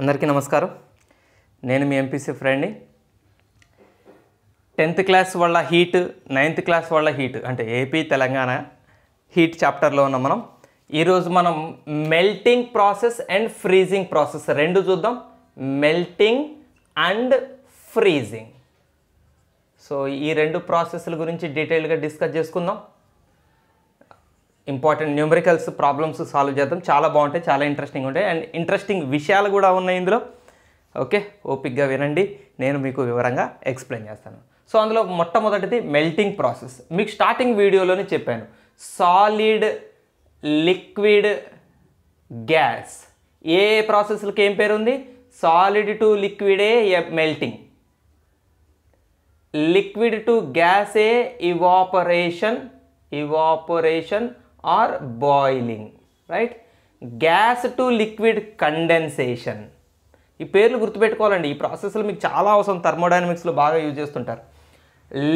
అందరికీ నమస్కారం నేను మీ ఎంపీసీ ఫ్రెండ్ని టెన్త్ క్లాస్ వల్ల హీట్ నైన్త్ క్లాస్ వల్ల హీట్ అంటే ఏపీ తెలంగాణ హీట్ చాప్టర్లో ఉన్నాం మనం ఈరోజు మనం melting process and freezing process రెండు చూద్దాం మెల్టింగ్ అండ్ ఫ్రీజింగ్ సో ఈ రెండు ప్రాసెస్ల గురించి డీటెయిల్గా డిస్కస్ చేసుకుందాం ఇంపార్టెంట్ న్యూమరికల్స్ ప్రాబ్లమ్స్ సాల్వ్ చేద్దాం చాలా బాగుంటాయి చాలా ఇంట్రెస్టింగ్ ఉంటాయి అండ్ ఇంట్రెస్టింగ్ విషయాలు కూడా ఉన్నాయి ఇందులో ఓకే ఓపిక్గా వినండి నేను మీకు వివరంగా ఎక్స్ప్లెయిన్ చేస్తాను సో అందులో మొట్టమొదటిది మెల్టింగ్ ప్రాసెస్ మీకు స్టార్టింగ్ వీడియోలోనే చెప్పాను సాలిడ్ లిక్విడ్ గ్యాస్ ఏ ప్రాసెస్లకి ఏం పేరు ఉంది సాలిడ్ టు లిక్విడే మెల్టింగ్ లిక్విడ్ టు గ్యాసే evaporation evaporation or boiling right gas to liquid condensation ఈ పేర్లు గుర్తుపెట్టుకోవాలండి ఈ ప్రాసెస్లు మీకు చాలా అవసరం థర్మోడైనమిక్స్లో బాగా యూజ్ చేస్తుంటారు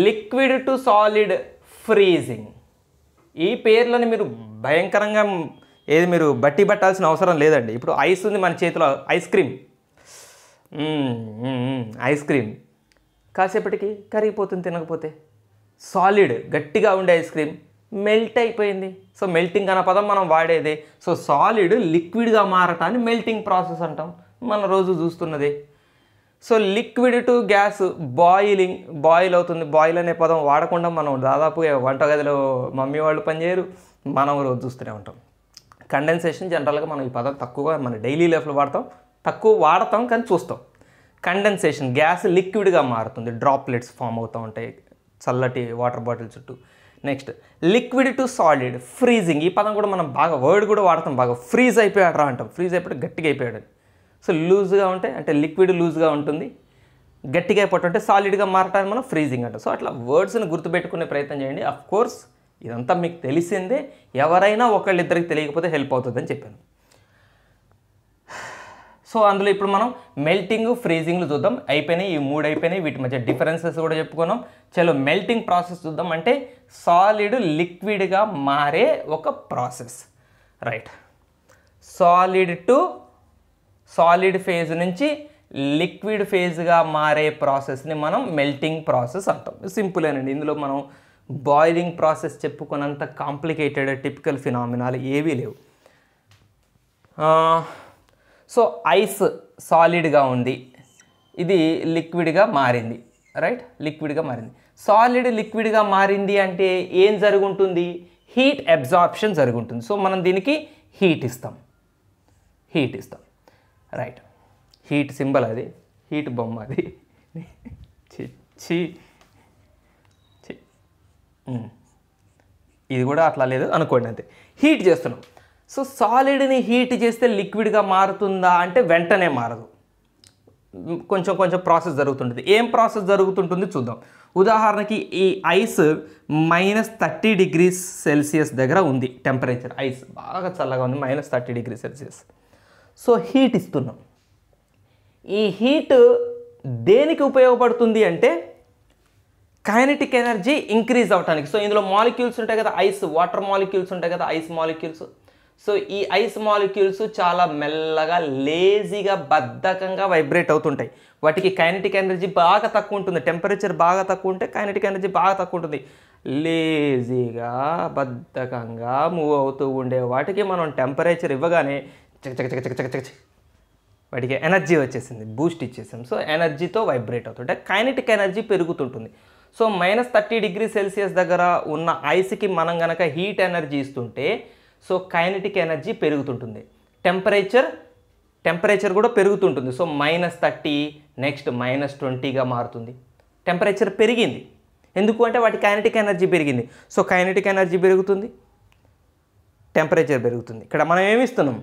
లిక్విడ్ టు సాలిడ్ ఫ్రీజింగ్ ఈ పేర్లను మీరు భయంకరంగా ఏది మీరు బట్టి పట్టాల్సిన అవసరం లేదండి ఇప్పుడు ఐస్ ఉంది మన చేతిలో ఐస్ క్రీమ్ ఐస్ క్రీమ్ కాసేపటికి కరిగిపోతుంది తినకపోతే సాలిడ్ గట్టిగా ఉండే ఐస్ క్రీమ్ మెల్ట్ అయిపోయింది సో మెల్టింగ్ అనే పదం మనం వాడేది సో సాలిడ్ లిక్విడ్గా మారటాన్ని మెల్టింగ్ ప్రాసెస్ అంటాం మనం రోజు చూస్తున్నది so liquid to gas boiling boil అవుతుంది బాయిల్ అనే పదం వాడకుండా మనం దాదాపు వంటగదిలో మమ్మీ వాళ్ళు పనిచేయరు మనం రోజు చూస్తూనే ఉంటాం కండెన్సేషన్ జనరల్గా మనం ఈ పదం తక్కువగా మన డైలీ లైఫ్లో వాడతాం తక్కువ వాడతాం కానీ చూస్తాం కండెన్సేషన్ గ్యాస్ లిక్విడ్గా మారుతుంది డ్రాప్లెట్స్ ఫామ్ అవుతూ ఉంటాయి చల్లటి వాటర్ బాటిల్ చుట్టూ next liquid to solid freezing ఈ పదం కూడా మనం బాగా వర్డ్ కూడా వాడతాం బాగా ఫ్రీజ్ అయిపోయాడు రా అంటాం ఫ్రీజ్ అయిపోయాడు గట్టిగా అయిపోయాడు సో లూజ్గా ఉంటే అంటే లిక్విడ్ లూజ్గా ఉంటుంది గట్టిగా అయిపోవటం అంటే సాలిడ్గా మారటానికి మనం ఫ్రీజింగ్ అంటాం సో అట్లా వర్డ్స్ని గుర్తుపెట్టుకునే ప్రయత్నం చేయండి అఫ్ కోర్స్ ఇదంతా మీకు తెలిసిందే ఎవరైనా ఒకళ్ళిద్దరికి తెలియకపోతే హెల్ప్ అవుతుందని చెప్పాను సో అందులో ఇప్పుడు మనం మెల్టింగ్ ఫ్రీజింగ్లు చూద్దాం అయిపోయినాయి ఈ మూడు అయిపోయినాయి వీటి మధ్య డిఫరెన్సెస్ కూడా చెప్పుకున్నాం చలో మెల్టింగ్ ప్రాసెస్ చూద్దాం అంటే సాలిడ్ లిక్విడ్గా మారే ఒక process right solid to solid phase నుంచి లిక్విడ్ ఫేజ్గా మారే ప్రాసెస్ని మనం మెల్టింగ్ ప్రాసెస్ అంటాం సింపుల్ అండి ఇందులో మనం బాయిలింగ్ ప్రాసెస్ చెప్పుకున్నంత కాంప్లికేటెడ్ టిపికల్ ఫినామినాలు ఏవీ లేవు సో ఐస్ సాలిడ్గా ఉంది ఇది లిక్విడ్గా మారింది రైట్ లిక్విడ్గా మారింది సాలిడ్ లిక్విడ్గా మారింది అంటే ఏం జరుగుంటుంది హీట్ అబ్జార్ప్షన్ జరుగుంటుంది సో మనం దీనికి హీట్ ఇస్తాం హీట్ ఇస్తాం రైట్ హీట్ సింబల్ అది హీట్ బొమ్మ అది చి ఇది కూడా అట్లా లేదు అనుకోండి అంతే హీట్ చేస్తున్నాం సో సాలిడ్ని హీట్ చేస్తే లిక్విడ్గా మారుతుందా అంటే వెంటనే మారదు కొంచెం కొంచెం ప్రాసెస్ జరుగుతుంటుంది ఏం ప్రాసెస్ జరుగుతుంటుంది చూద్దాం ఉదాహరణకి ఈ ice minus thirty degrees Celsius దగ్గర ఉంది టెంపరేచర్ ఐస్ బాగా చల్లగా ఉంది minus thirty degree Celsius so heat ఇస్తున్నాం ఈ హీట్ దేనికి ఉపయోగపడుతుంది అంటే కైనటిక్ ఎనర్జీ ఇంక్రీజ్ అవడానికి సో ఇందులో మాలిక్యూల్స్ ఉంటాయి కదా ఐస్ వాటర్ మాలిక్యూల్స్ ఉంటాయి కదా ఐస్ మాలిక్యూల్స్ సో ఈ ఐస్ మాలిక్యూల్స్ చాలా మెల్లగా లేజీగా బద్ధకంగా వైబ్రేట్ అవుతుంటాయి వాటికి కైనటిక్ ఎనర్జీ బాగా తక్కువ ఉంటుంది టెంపరేచర్ బాగా తక్కువ ఉంటే కైనటిక్ ఎనర్జీ బాగా తక్కువ ఉంటుంది లేజీగా బద్ధకంగా మూవ్ అవుతూ ఉండే వాటికి మనం టెంపరేచర్ ఇవ్వగానే చక చక చక చక చక చక వాటికి ఎనర్జీ వచ్చేసింది బూస్ట్ ఇచ్చేసాం సో ఎనర్జీతో వైబ్రేట్ అవుతుంటే కైనటిక్ ఎనర్జీ పెరుగుతుంటుంది so minus thirty degree Celsius దగ్గర ఉన్న ఐస్కి మనం కనుక హీట్ ఎనర్జీ ఇస్తుంటే సో కైనటిక్ ఎనర్జీ పెరుగుతుంటుంది టెంపరేచర్ టెంపరేచర్ కూడా పెరుగుతుంటుంది so minus thirty next minus ట్వంటీగా మారుతుంది టెంపరేచర్ పెరిగింది ఎందుకు అంటే వాటి కైనటిక్ ఎనర్జీ పెరిగింది సో కైనటిక్ ఎనర్జీ పెరుగుతుంది టెంపరేచర్ పెరుగుతుంది ఇక్కడ మనం ఏమి ఇస్తున్నాం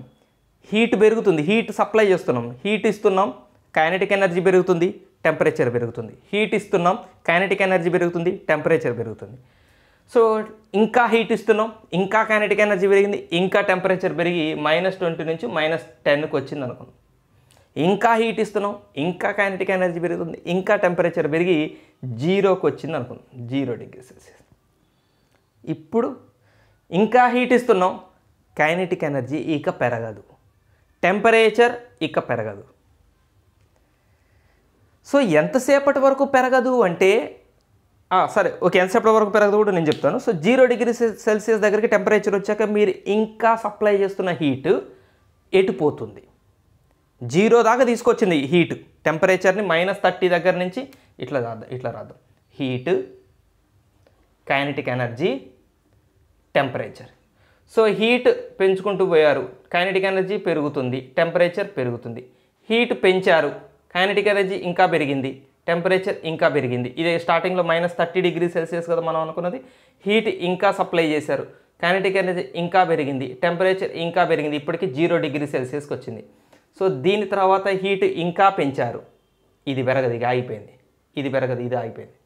హీట్ పెరుగుతుంది హీట్ సప్లై చేస్తున్నాం హీట్ ఇస్తున్నాం కైనటిక్ ఎనర్జీ పెరుగుతుంది టెంపరేచర్ పెరుగుతుంది హీట్ ఇస్తున్నాం కైనటిక్ ఎనర్జీ పెరుగుతుంది టెంపరేచర్ పెరుగుతుంది సో ఇంకా హీట్ ఇస్తున్నాం ఇంకా కైనటిక్ ఎనర్జీ పెరిగింది ఇంకా టెంపరేచర్ పెరిగి మైనస్ ట్వంటీ నుంచి మైనస్ టెన్కి వచ్చింది అనుకుందాం ఇంకా హీట్ ఇస్తున్నాం ఇంకా కైనటిక్ ఎనర్జీ పెరుగుతుంది ఇంకా టెంపరేచర్ పెరిగి జీరోకి వచ్చింది అనుకుందాం జీరో డిగ్రీ సెల్సియస్ ఇప్పుడు ఇంకా హీట్ ఇస్తున్నాం కైనటిక్ ఎనర్జీ ఇక పెరగదు టెంపరేచర్ ఇక పెరగదు సో ఎంతసేపటి వరకు పెరగదు అంటే సరే ఓకే ఎంతసేపటి వరకు పెరగదు కూడా నేను చెప్తాను సో జీరో డిగ్రీ సెల్సియస్ దగ్గరికి టెంపరేచర్ వచ్చాక మీరు ఇంకా సప్లై చేస్తున్న హీట్ ఎటుపోతుంది జీరో దాకా తీసుకొచ్చింది హీట్ టెంపరేచర్ని మైనస్ థర్టీ దగ్గర నుంచి ఇట్లా రాదు ఇట్లా రాదు heat kinetic energy temperature so heat పెంచుకుంటూ పోయారు కైనటిక్ ఎనర్జీ పెరుగుతుంది టెంపరేచర్ పెరుగుతుంది హీట్ పెంచారు కైనటిక్ ఎనర్జీ ఇంకా పెరిగింది టెంపరేచర్ ఇంకా పెరిగింది ఇది స్టార్టింగ్లో మైనస్ థర్టీ డిగ్రీ సెల్సియస్ కదా మనం అనుకున్నది హీట్ ఇంకా సప్లై చేశారు కైనటిక్ ఎనర్జీ ఇంకా పెరిగింది టెంపరేచర్ ఇంకా పెరిగింది ఇప్పటికీ జీరో డిగ్రీ సెల్సియస్కి వచ్చింది సో దీని తర్వాత హీట్ ఇంకా పెంచారు ఇది పెరగదు ఇక ఆగిపోయింది ఇది పెరగదు ఇది ఆగిపోయింది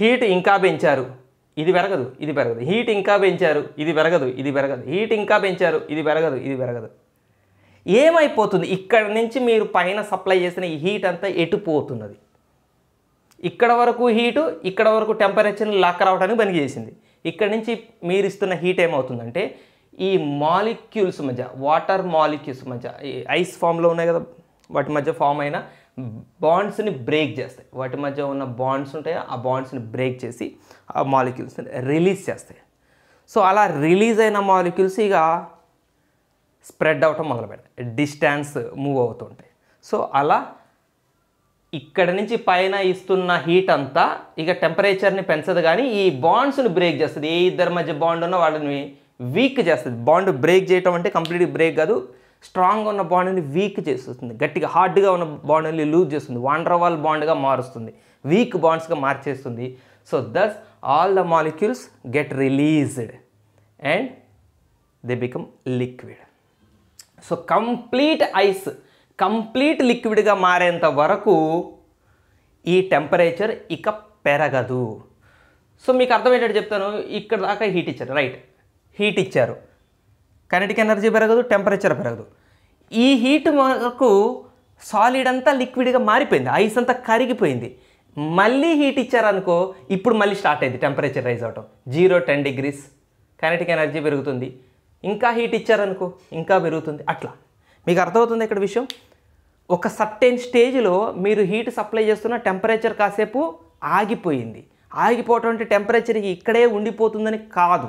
హీట్ ఇంకా పెంచారు ఇది పెరగదు ఇది పెరగదు హీట్ ఇంకా పెంచారు ఇది పెరగదు ఇది పెరగదు హీట్ ఇంకా పెంచారు ఇది పెరగదు ఇది పెరగదు ఏమైపోతుంది ఇక్కడ నుంచి మీరు పైన సప్లై చేసిన ఈ హీట్ అంతా ఎటుపోతున్నది ఇక్కడ వరకు హీటు ఇక్కడ వరకు టెంపరేచర్ని లాక్ రావడానికి పని చేసింది ఇక్కడ నుంచి మీరు ఇస్తున్న హీట్ ఏమవుతుందంటే ఈ మాలిక్యూల్స్ మధ్య వాటర్ మాలిక్యూల్స్ మధ్య ఈ ఐస్ ఫామ్లో ఉన్నాయి కదా వాటి మధ్య ఫామ్ అయిన బాండ్స్ని బ్రేక్ చేస్తాయి వాటి మధ్య ఉన్న బాండ్స్ ఉంటాయి ఆ బాండ్స్ని బ్రేక్ చేసి ఆ మాలిక్యూల్స్ని రిలీజ్ చేస్తాయి సో అలా రిలీజ్ అయిన మాలిక్యూల్స్ ఇక స్ప్రెడ్ అవటం మొదలు పెడతాయి డిస్టెన్స్ మూవ్ అవుతుంటాయి సో అలా ఇక్కడ నుంచి పైన ఇస్తున్న హీట్ అంతా ఇక టెంపరేచర్ని పెంచదు కానీ ఈ బాండ్స్ని బ్రేక్ చేస్తుంది ఏ ఇద్దరి మధ్య బాండ్ ఉన్నా వాళ్ళని వీక్ చేస్తుంది బాండ్ బ్రేక్ చేయటం అంటే కంప్లీట్గా బ్రేక్ కాదు స్ట్రాంగ్ ఉన్న బాండ్ని వీక్ చేస్తుంది గట్టిగా హార్డ్గా ఉన్న బాండ్ని లూజ్ చేస్తుంది వాండ్రవాల్ బాండ్గా మారుస్తుంది వీక్ బాండ్స్గా మార్చేస్తుంది so thus all the molecules get released and they become liquid so complete ice complete లిక్విడ్గా మారేంత వరకు ఈ టెంపరేచర్ ఇక పెరగదు సో మీకు అర్థమయ్యేటట్టు చెప్తాను ఇక్కడ దాకా హీట్ ఇచ్చారు రైట్ హీట్ ఇచ్చారు కరెంట్కి ఎనర్జీ పెరగదు టెంపరేచర్ పెరగదు ఈ హీట్ మనకు సాలిడ్ అంతా లిక్విడ్గా మారిపోయింది ఐస్ అంతా కరిగిపోయింది మళ్ళీ హీట్ ఇచ్చారనుకో ఇప్పుడు మళ్ళీ స్టార్ట్ అయింది టెంపరేచర్ రైజ్ అవటం జీరో టెన్ డిగ్రీస్ కరెంట్కి ఎనర్జీ పెరుగుతుంది ఇంకా హీట్ ఇచ్చారనుకో ఇంకా పెరుగుతుంది అట్లా మీకు అర్థమవుతుంది ఇక్కడ విషయం ఒక సర్టెన్ స్టేజ్లో మీరు హీట్ సప్లై చేస్తున్న టెంపరేచర్ కాసేపు ఆగిపోయింది ఆగిపోవటం అంటే టెంపరేచర్ ఇక్కడే ఉండిపోతుందని కాదు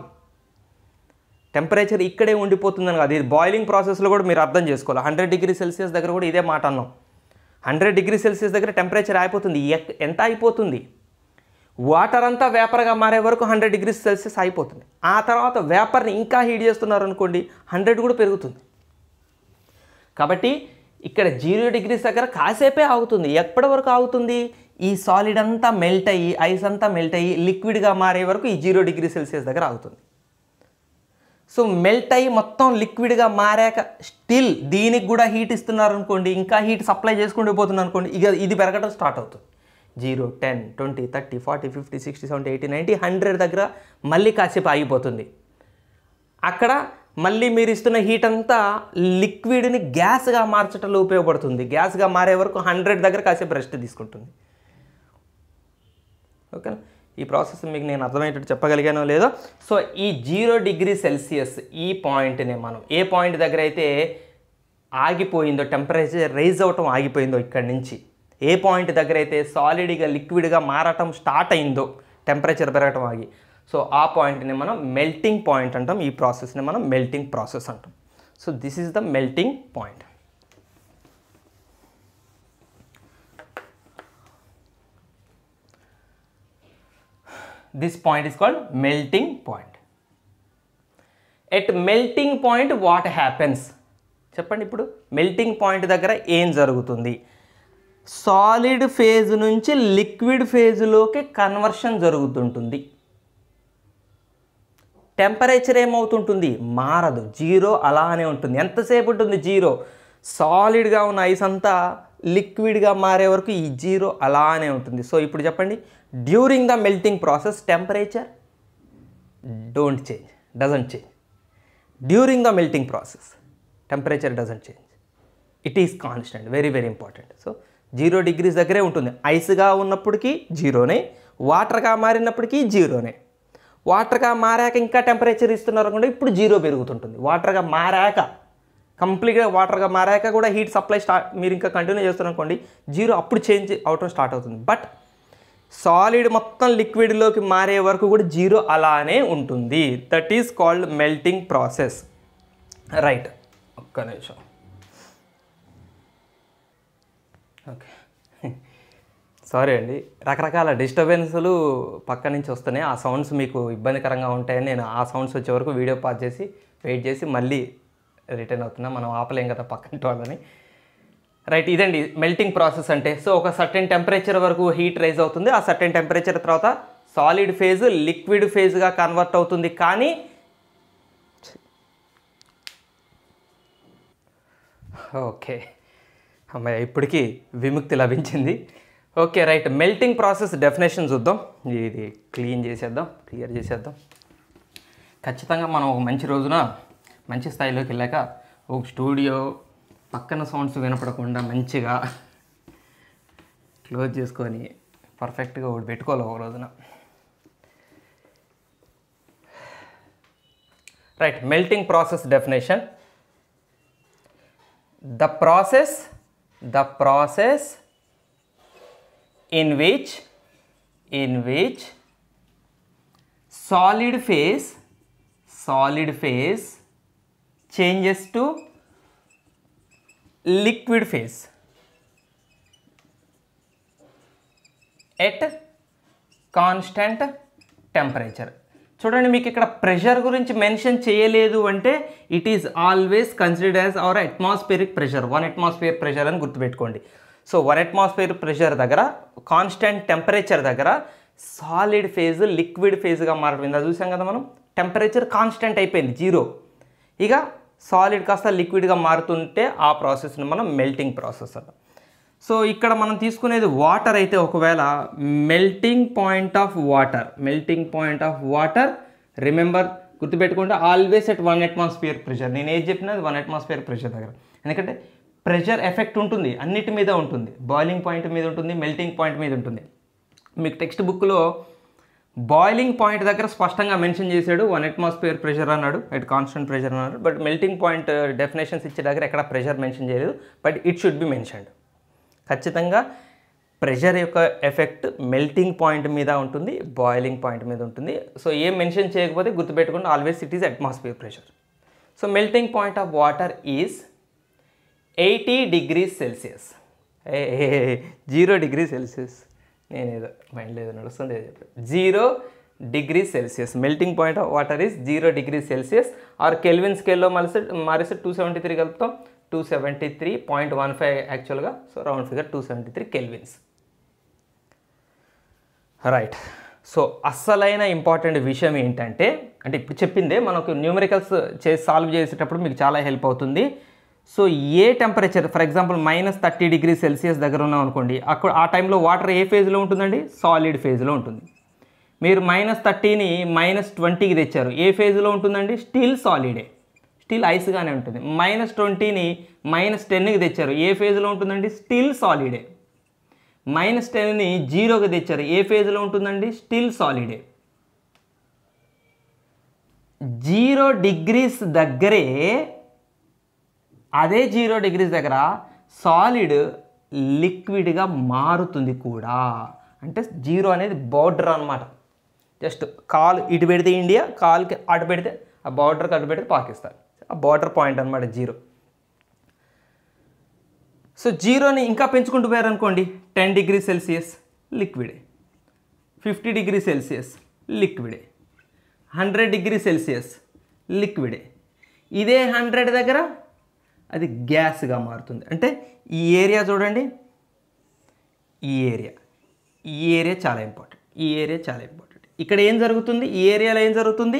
టెంపరేచర్ ఇక్కడే ఉండిపోతుందని కాదు ఇది బాయిలింగ్ ప్రాసెస్లో కూడా మీరు అర్థం చేసుకోవాలి హండ్రెడ్ డిగ్రీ సెల్సియస్ దగ్గర కూడా ఇదే మాట అన్నాం హండ్రెడ్ డిగ్రీ సెల్సియస్ దగ్గర టెంపరేచర్ అయిపోతుంది ఎంత అయిపోతుంది వాటర్ అంతా వేపర్గా మారే వరకు హండ్రెడ్ డిగ్రీస్ సెల్సియస్ అయిపోతుంది ఆ తర్వాత వేపర్ని ఇంకా హీట్ చేస్తున్నారు అనుకోండి హండ్రెడ్ కూడా పెరుగుతుంది కాబట్టి ఇక్కడ జీరో డిగ్రీస్ దగ్గర కాసేపే ఆగుతుంది ఎప్పటి వరకు ఆగుతుంది ఈ సాలిడ్ అంతా మెల్ట్ అయ్యి ఐస్ అంతా మెల్ట్ అయ్యి లిక్విడ్గా మారే వరకు ఈ జీరో డిగ్రీ సెల్సియస్ దగ్గర ఆగుతుంది సో మెల్ట్ అయ్యి మొత్తం లిక్విడ్గా మారాక స్టిల్ దీనికి కూడా హీట్ ఇస్తున్నారు అనుకోండి ఇంకా హీట్ సప్లై చేసుకుంటూ పోతుంది అనుకోండి ఇక ఇది పెరగడం స్టార్ట్ అవుతుంది zero ten twenty thirty forty fifty sixty seventy eighty ninety hundred దగ్గర మళ్ళీ కాసేపు ఆగిపోతుంది అక్కడ మళ్ళీ మీరు ఇస్తున్న హీట్ అంతా లిక్విడ్ని గ్యాస్గా మార్చటంలో ఉపయోగపడుతుంది గ్యాస్గా మారే వరకు హండ్రెడ్ దగ్గర కాసేపు రెస్ట్ తీసుకుంటుంది ఓకేనా ఈ ప్రాసెస్ మీకు నేను అర్థమయ్యేటట్టు చెప్పగలిగానో లేదో సో ఈ జీరో డిగ్రీ సెల్సియస్ ఈ పాయింట్నే మనం ఏ పాయింట్ దగ్గర అయితే ఆగిపోయిందో టెంపరేచర్ రైజ్ అవ్వటం ఆగిపోయిందో ఇక్కడి నుంచి ఏ పాయింట్ దగ్గర అయితే సాలిడ్గా లిక్విడ్గా మారటం స్టార్ట్ అయిందో టెంపరేచర్ పెరగటం ఆగి సో ఆ పాయింట్ని మనం మెల్టింగ్ పాయింట్ అంటాం ఈ ప్రాసెస్ని మనం మెల్టింగ్ ప్రాసెస్ అంటాం so this is the melting point this point is called melting point at melting point what happens చెప్పండి ఇప్పుడు మెల్టింగ్ పాయింట్ దగ్గర ఏం జరుగుతుంది సాలిడ్ ఫేజ్ నుంచి లిక్విడ్ ఫేజ్లోకి కన్వర్షన్ జరుగుతుంటుంది టెంపరేచర్ ఏమవుతుంటుంది మారదు జీరో అలానే ఉంటుంది ఎంతసేపు ఉంటుంది జీరో సాలిడ్గా ఉన్న ఐస్ అంతా లిక్విడ్గా మారే వరకు ఈ జీరో అలానే ఉంటుంది సో ఇప్పుడు చెప్పండి during the melting process temperature don't change doesn't change during the melting process temperature doesn't change it is constant very very important so zero degrees దగ్గరే ఉంటుంది ఐస్గా ఉన్నప్పటికీ జీరోనే వాటర్గా మారినప్పటికీ జీరోనే వాటర్గా మారాక ఇంకా టెంపరేచర్ ఇస్తున్నారు అనుకుంటే ఇప్పుడు జీరో పెరుగుతుంటుంది వాటర్గా మారాక కంప్లీట్గా వాటర్గా మారాక కూడా హీట్ సప్లై స్టార్ట్ మీరు ఇంకా కంటిన్యూ అనుకోండి జీరో అప్పుడు చేంజ్ అవటం స్టార్ట్ అవుతుంది బట్ సాలిడ్ మొత్తం లిక్విడ్లోకి మారే వరకు కూడా జీరో అలానే ఉంటుంది that is called melting process right ఒక్క నిమిషం సారీ అండి రకరకాల డిస్టర్బెన్స్లు పక్క నుంచి వస్తున్నాయి ఆ సౌండ్స్ మీకు ఇబ్బందికరంగా ఉంటాయని నేను ఆ సౌండ్స్ వచ్చే వరకు వీడియో పాస్ చేసి వెయిట్ చేసి మళ్ళీ రిటర్న్ అవుతున్నా మనం ఆపలేం కదా పక్కన వాళ్ళని రైట్ ఇదండి మెల్టింగ్ ప్రాసెస్ అంటే సో ఒక సర్టెన్ టెంపరేచర్ వరకు హీట్ రైజ్ అవుతుంది ఆ సర్టెన్ టెంపరేచర్ తర్వాత సాలిడ్ ఫేజ్ లిక్విడ్ ఫేజ్గా కన్వర్ట్ అవుతుంది కానీ ఓకే అమ్మాయి ఇప్పటికీ విముక్తి లభించింది okay right melting process definition చూద్దాం ఇది క్లీన్ చేసేద్దాం క్లియర్ చేసేద్దాం ఖచ్చితంగా మనం ఒక మంచి రోజున మంచి స్థాయిలోకి వెళ్ళాక ఒక స్టూడియో పక్కన సౌండ్స్ వినపడకుండా మంచిగా క్లోజ్ చేసుకొని పర్ఫెక్ట్గా ఒకటి పెట్టుకోవాలి ఒక రోజున right melting process definition the process the process in which in which solid phase solid phase changes to liquid phase at constant temperature చూడండి మీకు ఇక్కడ ప్రెషర్ గురించి మెన్షన్ చేయలేదు అంటే it is always considered as our atmospheric pressure one atmosphere pressure అని గుర్తుపెట్టుకోండి so one atmosphere pressure దగ్గర constant temperature దగ్గర సాలిడ్ ఫేజ్ లిక్విడ్ ఫేజ్గా మారిపోయింది అది చూసాం కదా మనం టెంపరేచర్ కాన్స్టెంట్ అయిపోయింది జీరో ఇక సాలిడ్ కాస్త లిక్విడ్గా మారుతుంటే ఆ ప్రాసెస్ని మనం మెల్టింగ్ ప్రాసెస్ అంట సో ఇక్కడ మనం తీసుకునేది వాటర్ అయితే ఒకవేళ melting point of water melting point of water remember గుర్తుపెట్టుకుంటే always at one atmosphere pressure నేను ఏది చెప్పినది వన్ అట్మాస్ఫియర్ ప్రెషర్ దగ్గర ఎందుకంటే ప్రెషర్ ఎఫెక్ట్ ఉంటుంది అన్నిటి మీద ఉంటుంది బాయిలింగ్ పాయింట్ మీద ఉంటుంది మెల్టింగ్ పాయింట్ మీద ఉంటుంది మీకు టెక్స్ట్ బుక్లో బాయిలింగ్ పాయింట్ దగ్గర స్పష్టంగా మెన్షన్ చేశాడు వన్ అట్మాస్ఫియర్ ప్రెషర్ అన్నాడు ఎట్ కాన్స్టెంట్ ప్రెషర్ అన్నాడు బట్ మెల్టింగ్ పాయింట్ డెఫినేషన్స్ ఇచ్చే దగ్గర ఎక్కడ ప్రెషర్ మెన్షన్ చేయలేదు but it should be mentioned ఖచ్చితంగా ప్రెషర్ యొక్క ఎఫెక్ట్ మెల్టింగ్ పాయింట్ మీద ఉంటుంది బాయిలింగ్ పాయింట్ మీద ఉంటుంది సో ఏం మెన్షన్ చేయకపోతే గుర్తుపెట్టుకుంటే always it is atmosphere pressure so melting point of water is eighty degree Celsius zero degree Celsius నేనేదో మైండ్ లేదు నడుస్తుంది ఏదో చెప్పాను zero degree Celsius melting point of water is zero degree Celsius or Kelvin స్కేల్లో మలిసి మారిస్తే two seventy three కలుపుతాం two seventy three point one five యాక్చువల్గా so round figure two seventy three Kelvins right so అస్సలైన important విషయం ఏంటంటే అంటే ఇప్పుడు చెప్పిందే మనకు న్యూమరికల్స్ చేసి సాల్వ్ చేసేటప్పుడు మీకు చాలా హెల్ప్ అవుతుంది so a temperature for example minus thirty degree Celsius దగ్గర ఉన్నాం అనుకోండి అక్కడ ఆ టైంలో వాటర్ ఏ ఫేజ్లో ఉంటుందండి సాలిడ్ ఫేజ్లో ఉంటుంది మీరు మైనస్ థర్టీని మైనస్ ట్వంటీకి తెచ్చారు ఏ ఫేజ్లో ఉంటుందండి స్టిల్ సాలిడే స్టిల్ ఐస్గానే ఉంటుంది మైనస్ ట్వంటీని మైనస్ టెన్కి తెచ్చారు ఏ ఫేజ్లో ఉంటుందండి స్టిల్ సాలిడే మైనస్ టెన్ని జీరోకి తెచ్చారు ఏ ఫేజ్లో ఉంటుందండి స్టిల్ సాలిడే జీరో డిగ్రీస్ దగ్గరే అదే జీరో డిగ్రీస్ దగ్గర సాలిడ్ లిక్విడ్గా మారుతుంది కూడా అంటే జీరో అనేది బార్డర్ అనమాట జస్ట్ కాల్ ఇటు పెడితే ఇండియా కాల్కి అటు పెడితే ఆ బార్డర్కి అటు పెడితే పాకిస్తాన్ ఆ బార్డర్ పాయింట్ అనమాట జీరో సో జీరోని ఇంకా పెంచుకుంటూ పోయారనుకోండి టెన్ డిగ్రీ సెల్సియస్ లిక్విడే ఫిఫ్టీ డిగ్రీ సెల్సియస్ లిక్విడే హండ్రెడ్ డిగ్రీ సెల్సియస్ లిక్విడే ఇదే హండ్రెడ్ దగ్గర అది గ్యాస్గా మారుతుంది అంటే ఈ ఏరియా చూడండి ఈ ఏరియా ఈ ఏరియా చాలా ఇంపార్టెంట్ ఈ ఏరియా చాలా ఇంపార్టెంట్ ఇక్కడ ఏం జరుగుతుంది ఈ ఏరియాలో ఏం జరుగుతుంది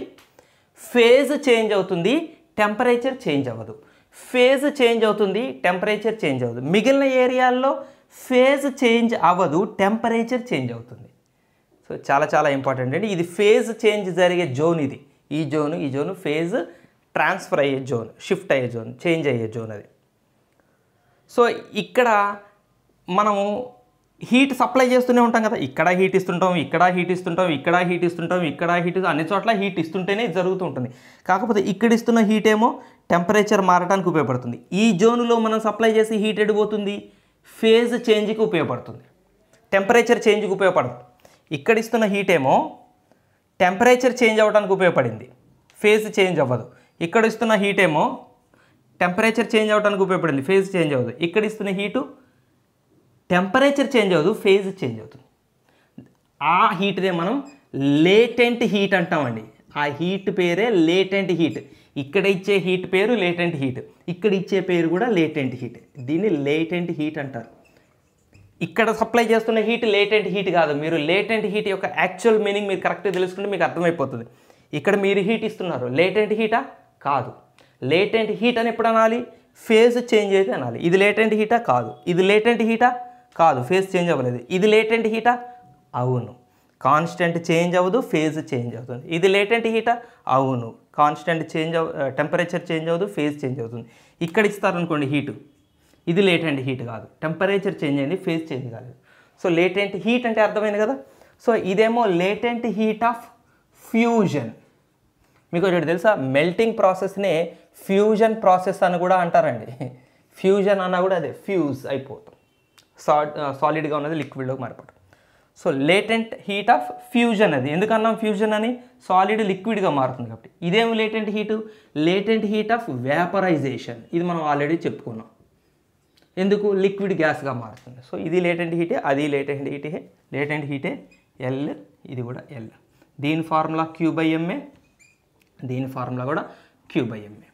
ఫేజ్ చేంజ్ అవుతుంది టెంపరేచర్ చేంజ్ అవ్వదు ఫేజ్ చేంజ్ అవుతుంది టెంపరేచర్ చేంజ్ అవ్వదు మిగిలిన ఏరియాల్లో ఫేజ్ చేంజ్ అవ్వదు టెంపరేచర్ చేంజ్ అవుతుంది సో చాలా చాలా ఇంపార్టెంట్ అండి ఇది ఫేజ్ చేంజ్ జరిగే జోన్ ఇది ఈ జోను ఈ జోను ఫేజ్ ట్రాన్స్ఫర్ అయ్యే జోన్ షిఫ్ట్ అయ్యే జోన్ చేంజ్ అయ్యే జోన్ అది సో ఇక్కడ మనము హీట్ సప్లై చేస్తూనే ఉంటాం కదా ఇక్కడ హీట్ ఇస్తుంటాం ఇక్కడ హీట్ ఇస్తుంటాం ఇక్కడ హీట్ ఇస్తుంటాం ఇక్కడ హీట్ అన్ని చోట్ల హీట్ ఇస్తుంటేనే జరుగుతూ ఉంటుంది కాకపోతే ఇక్కడ ఇస్తున్న హీట్ ఏమో టెంపరేచర్ మారడానికి ఉపయోగపడుతుంది ఈ జోన్లో మనం సప్లై చేసి హీట్ ఎడిపోతుంది ఫేజ్ చేంజ్కి ఉపయోగపడుతుంది టెంపరేచర్ చేంజ్కి ఉపయోగపడదు ఇక్కడ ఇస్తున్న హీట్ ఏమో టెంపరేచర్ చేంజ్ అవ్వడానికి ఉపయోగపడింది ఫేజ్ చేంజ్ అవ్వదు ఇక్కడ ఇస్తున్న హీట్ ఏమో టెంపరేచర్ చేంజ్ అవడానికి ఉపయోగపడింది ఫేజ్ చేంజ్ అవ్వదు ఇక్కడ ఇస్తున్న హీటు టెంపరేచర్ చేంజ్ అవ్వదు ఫేజ్ చేంజ్ అవుతుంది ఆ హీట్దే మనం లేటెంట్ హీట్ అంటామండి ఆ హీట్ పేరే లేటెంట్ హీట్ ఇక్కడ ఇచ్చే హీట్ పేరు లేటెంట్ హీట్ ఇక్కడ ఇచ్చే పేరు కూడా లేటెంట్ హీట్ దీన్ని లేటెంట్ హీట్ అంటారు ఇక్కడ సప్లై చేస్తున్న హీట్ లేటెంట్ హీట్ కాదు మీరు లేటెంట్ హీట్ యొక్క యాక్చువల్ మీనింగ్ మీరు కరెక్ట్గా తెలుసుకుంటే మీకు అర్థమైపోతుంది ఇక్కడ మీరు హీట్ ఇస్తున్నారు లేటెంట్ హీటా కాదు లేటెంట్ హీట్ అని ఎప్పుడు అనాలి ఫేజ్ చేంజ్ అయితే అనాలి ఇది లేటెంట్ హీటా కాదు ఇది లేటెంట్ హీటా కాదు ఫేజ్ చేంజ్ అవ్వలేదు ఇది లేటెంట్ హీటా అవును కాన్స్టెంట్ చేంజ్ అవ్వదు ఫేజ్ చేంజ్ అవుతుంది ఇది లేటెంట్ హీటా అవును కాన్స్టెంట్ చేంజ్ అవ టెంపరేచర్ చేంజ్ అవ్వదు ఫేజ్ చేంజ్ అవుతుంది ఇక్కడ ఇస్తారనుకోండి హీటు ఇది లేటెంట్ హీట్ కాదు టెంపరేచర్ చేంజ్ అయింది ఫేజ్ చేంజ్ కాలేదు సో లేటెంట్ హీట్ అంటే అర్థమైంది కదా సో ఇదేమో లేటెంట్ హీట్ ఆఫ్ ఫ్యూజన్ మీకు ఒకటి తెలుసా మెల్టింగ్ ప్రాసెస్నే ఫ్యూజన్ ప్రాసెస్ అని కూడా అంటారండి ఫ్యూజన్ అన్నా కూడా అదే ఫ్యూజ్ అయిపోతాం సా సాలిడ్గా ఉన్నది లిక్విడ్లోకి మారిపోవడం so latent heat of fusion అది ఎందుకన్నాం ఫ్యూజన్ అని సాలిడ్ లిక్విడ్గా మారుతుంది కాబట్టి ఇదేం latent heat latent heat of vaporisation ఇది మనం ఆల్రెడీ చెప్పుకున్నాం ఎందుకు లిక్విడ్ గ్యాస్గా మారుతుంది సో ఇది లేటెంట్ హీటే అది లేటెంట్ హీటే లేటెంట్ హీటే ఎల్ ఇది కూడా ఎల్ దీని ఫార్ములా క్యూ బై ఎంఏ దీని ఫార్ములా కూడా క్యూ బై ఎంఏ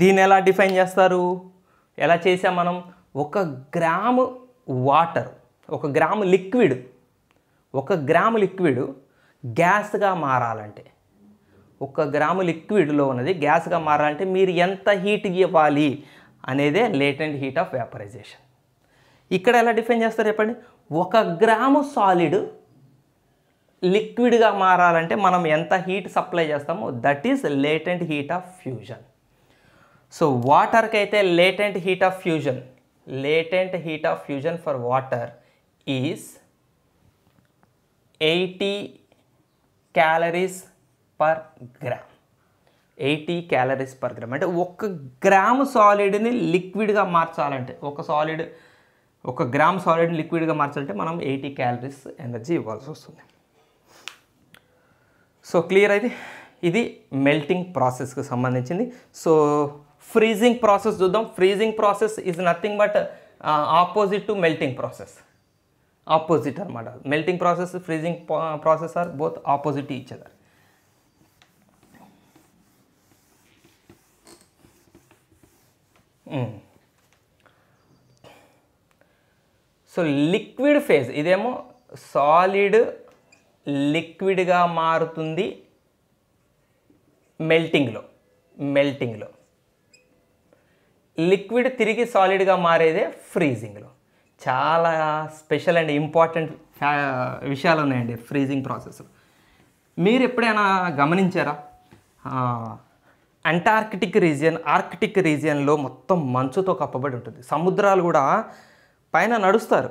దీన్ని ఎలా డిఫైన్ చేస్తారు ఎలా చేసాం మనం ఒక గ్రాము వాటర్ ఒక గ్రాము లిక్విడ్ ఒక గ్రాము లిక్విడ్ గ్యాస్గా మారాలంటే ఒక గ్రాము లిక్విడ్లో ఉన్నది గ్యాస్గా మారాలంటే మీరు ఎంత హీట్ ఇవ్వాలి అనేదే లేటెంట్ హీట్ ఆఫ్ వ్యాపరైజేషన్ ఇక్కడ ఎలా డిఫైన్ చేస్తారు చెప్పండి ఒక గ్రాము సాలిడ్ లిక్విడ్గా మారాలంటే మనం ఎంత హీట్ సప్లై చేస్తామో that is latent heat of fusion so వాటర్కి అయితే latent heat of fusion latent heat of fusion for water is eighty calories per gram eighty calories per gram అంటే ఒక గ్రామ్ సాలిడ్ని లిక్విడ్గా మార్చాలంటే ఒక సాలిడ్ ఒక గ్రామ్ సాలిడ్ని లిక్విడ్గా మార్చాలంటే మనం ఎయిటీ క్యాలరీస్ ఎనర్జీ ఇవ్వాల్సి వస్తుంది సో క్లియర్ అయితే ఇది మెల్టింగ్ ప్రాసెస్కి సంబంధించింది సో ఫ్రీజింగ్ ప్రాసెస్ చూద్దాం freezing process is nothing but opposite to melting process opposite అనమాట melting process freezing process are both opposite each other so liquid phase ఇదేమో solid లిక్విడ్గా మారుతుంది మెల్టింగ్లో మెల్టింగ్లో లిక్విడ్ తిరిగి సాలిడ్గా మారేదే ఫ్రీజింగ్లో చాలా స్పెషల్ అండ్ ఇంపార్టెంట్ విషయాలు ఉన్నాయండి ఫ్రీజింగ్ ప్రాసెస్లో మీరు ఎప్పుడైనా గమనించారా అంటార్కిటిక్ రీజియన్ ఆర్కిటిక్ రీజియన్లో మొత్తం మంచుతో కప్పబడి ఉంటుంది సముద్రాలు కూడా పైన నడుస్తారు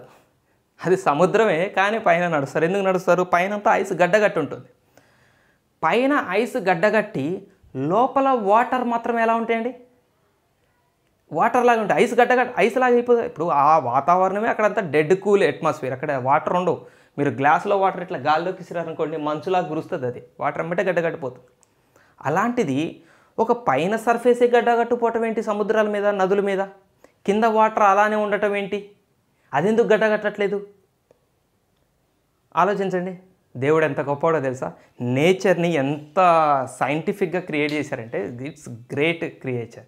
అది సముద్రమే కానీ పైన నడుస్తారు ఎందుకు నడుస్తారు అంతా ఐస్ గడ్డగట్టి ఉంటుంది పైన ఐస్ గడ్డగట్టి లోపల వాటర్ మాత్రం ఎలా ఉంటాయండి వాటర్ లాగా ఉంటాయి ఐస్ గడ్డగట్టి ఐస్ లాగా అయిపోతుంది ఇప్పుడు ఆ వాతావరణమే అక్కడంతా డెడ్ కూల్ అట్మాస్ఫియర్ అక్కడ వాటర్ ఉండవు మీరు గ్లాస్లో వాటర్ ఇట్లా గాల్లోకి ఇసిరారనుకోండి మంచులా గురుస్తుంది అది వాటర్ అమ్మటే గడ్డగట్టిపోతుంది అలాంటిది ఒక పైన సర్ఫేసే గడ్డగట్టుపోవటం ఏంటి సముద్రాల మీద నదుల మీద కింద వాటర్ అలానే ఉండటం ఏంటి అది గడ్డ కట్టట్లేదు ఆలోచించండి దేవుడు ఎంత గొప్పవాడో తెలుసా నేచర్ని ఎంత సైంటిఫిక్గా క్రియేట్ చేశారంటే it's great creature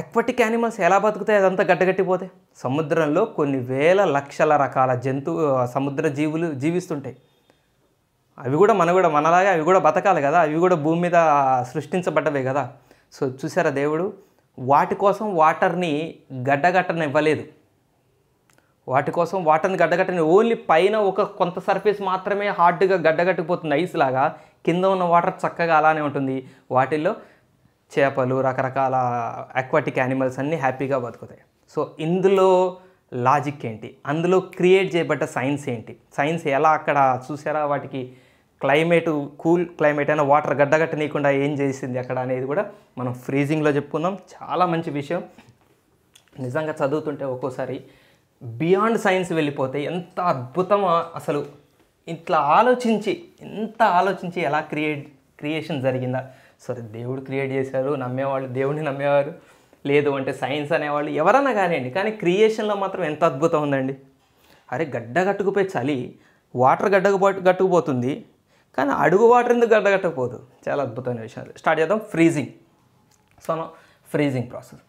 aquatic animals ఎలా బతుకుతాయి అదంతా గడ్డగట్టిపోతే సముద్రంలో కొన్ని వేల లక్షల రకాల జంతు సముద్ర జీవులు జీవిస్తుంటాయి అవి కూడా మన కూడా మనలాగా అవి కూడా బతకాలి కదా అవి కూడా భూమి మీద సృష్టించబడ్డవే కదా సో చూసారా దేవుడు వాటి కోసం వాటర్ని గడ్డగట్టనివ్వలేదు వాటి కోసం వాటర్ని గడ్డగట్టని ఓన్లీ పైన ఒక కొంత సర్ఫేస్ మాత్రమే హార్డ్గా గడ్డగట్టుకుపోతుంది ఐస్ లాగా కింద ఉన్న వాటర్ చక్కగా అలానే ఉంటుంది వాటిల్లో చేపలు రకరకాల అక్వాటిక్ యానిమల్స్ అన్నీ హ్యాపీగా బతుకుతాయి సో ఇందులో లాజిక్ ఏంటి అందులో క్రియేట్ చేయబడ్డ సైన్స్ ఏంటి సైన్స్ ఎలా అక్కడ చూసారా వాటికి క్లైమేట్ కూల్ క్లైమేట్ అయినా వాటర్ గడ్డగట్టనీయకుండా ఏం చేసింది అక్కడ అనేది కూడా మనం ఫ్రీజింగ్లో చెప్పుకుందాం చాలా మంచి విషయం నిజంగా చదువుతుంటే ఒక్కోసారి బియాండ్ సైన్స్ వెళ్ళిపోతాయి ఎంత అద్భుతమా అసలు ఇట్లా ఆలోచించి ఎంత ఆలోచించి ఎలా క్రియేట్ క్రియేషన్ జరిగిందా సరే దేవుడు క్రియేట్ చేశారు నమ్మేవాళ్ళు దేవుడిని నమ్మేవారు లేదు అంటే సైన్స్ అనేవాళ్ళు ఎవరన్నా కానివ్వండి కానీ క్రియేషన్లో మాత్రం ఎంత అద్భుతం ఉందండి అరే గడ్డ చలి వాటర్ గడ్డకు గట్టుకుపోతుంది కానీ అడుగు వాటర్ ఎందుకు గడ్డగట్టకపోదు చాలా అద్భుతమైన విషయాలు స్టార్ట్ చేద్దాం ఫ్రీజింగ్ సో మనం ఫ్రీజింగ్ ప్రాసెస్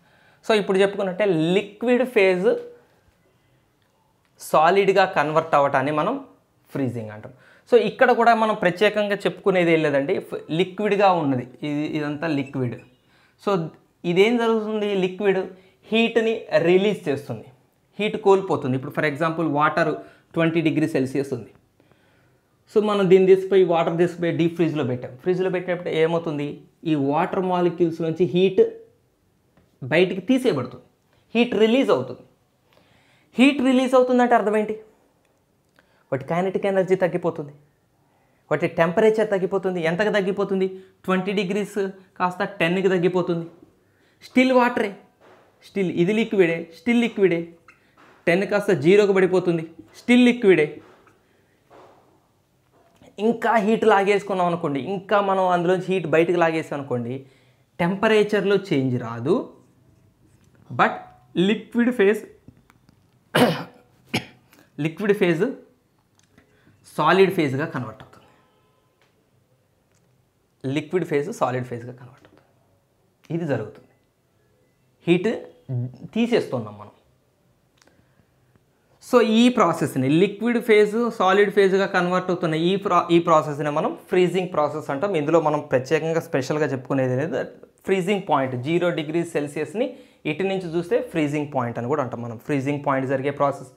సో ఇప్పుడు చెప్పుకున్నట్టే లిక్విడ్ ఫేజ్ సాలిడ్గా కన్వర్ట్ అవ్వటాన్ని మనం ఫ్రీజింగ్ అంటాం సో ఇక్కడ కూడా మనం ప్రత్యేకంగా చెప్పుకునేది ఏం లేదండి లిక్విడ్గా ఉన్నది ఇది ఇదంతా లిక్విడ్ సో ఇదేం జరుగుతుంది లిక్విడ్ హీట్ని రిలీజ్ చేస్తుంది హీట్ కోల్పోతుంది ఇప్పుడు for example water twenty degree Celsius ఉంది సో మనం దీన్ని తీసిపోయి వాటర్ తీసిపోయి డీప్ ఫ్రిడ్జ్లో పెట్టాం ఫ్రిడ్జ్లో పెట్టినప్పుడు ఏమవుతుంది ఈ వాటర్ మాలిక్యూల్స్ నుంచి హీట్ బయటికి తీసేయబడుతుంది హీట్ రిలీజ్ అవుతుంది హీట్ రిలీజ్ అవుతుందంటే అర్థం ఏంటి వాటి కైనటిక్ ఎనర్జీ తగ్గిపోతుంది వాటి టెంపరేచర్ తగ్గిపోతుంది ఎంతకు తగ్గిపోతుంది ట్వంటీ డిగ్రీస్ కాస్త టెన్కి తగ్గిపోతుంది స్టిల్ వాటరే స్టిల్ ఇది లిక్విడే స్టిల్ లిక్విడే టెన్ కాస్త జీరోకి పడిపోతుంది స్టిల్ లిక్విడే ఇంకా హీట్ లాగేసుకున్నాం అనుకోండి ఇంకా మనం అందులోంచి హీట్ బయటకు లాగేసాం అనుకోండి టెంపరేచర్లో చేంజ్ రాదు but liquid phase liquid phase solid ఫేజ్గా కన్వర్ట్ అవుతుంది లిక్విడ్ ఫేజ్ సాలిడ్ ఫేజ్గా కన్వర్ట్ అవుతుంది ఇది జరుగుతుంది హీట్ తీసేస్తున్నాం మనం సో ఈ ప్రాసెస్ని లిక్విడ్ ఫేజ్ సాలిడ్ ఫేజ్గా కన్వర్ట్ అవుతున్న ఈ ప్రా ఈ ప్రాసెస్ని మనం ఫ్రీజింగ్ ప్రాసెస్ అంటాం ఇందులో మనం ప్రత్యేకంగా స్పెషల్గా చెప్పుకునేది అనేది ఫ్రీజింగ్ పాయింట్ జీరో డిగ్రీ సెల్సియస్ని ఇటు నుంచి చూస్తే ఫ్రీజింగ్ పాయింట్ అని కూడా అంటాం మనం ఫ్రీజింగ్ పాయింట్ జరిగే ప్రాసెస్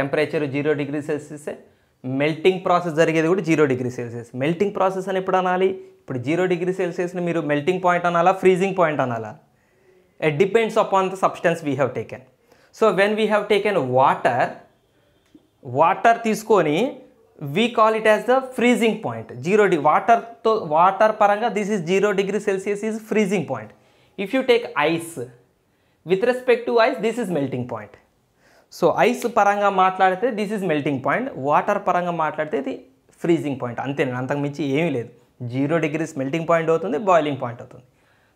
టెంపరేచర్ జీరో డిగ్రీ సెల్సియసే మెల్టింగ్ ప్రాసెస్ జరిగేది కూడా zero degree Celsius melting process అని ఎప్పుడు అనాలి ఇప్పుడు జీరో డిగ్రీ సెల్సియస్ని మీరు మెల్టింగ్ పాయింట్ అనాలా ఫ్రీజింగ్ పాయింట్ అనాలా it depends upon the substance we have taken so when we have taken water water తీసుకొని we call it as the freezing point zero degree వాటర్తో వాటర్ పరంగా this is zero degree Celsius is freezing point if you take ice with respect to ice this is melting point so ice పరంగా మాట్లాడితే this is melting point water పరంగా మాట్లాడితే ఇది freezing point అంతేనండి అంతకు మించి ఏమీ లేదు జీరో డిగ్రీస్ మెల్టింగ్ పాయింట్ అవుతుంది బాయిలింగ్ పాయింట్ అవుతుంది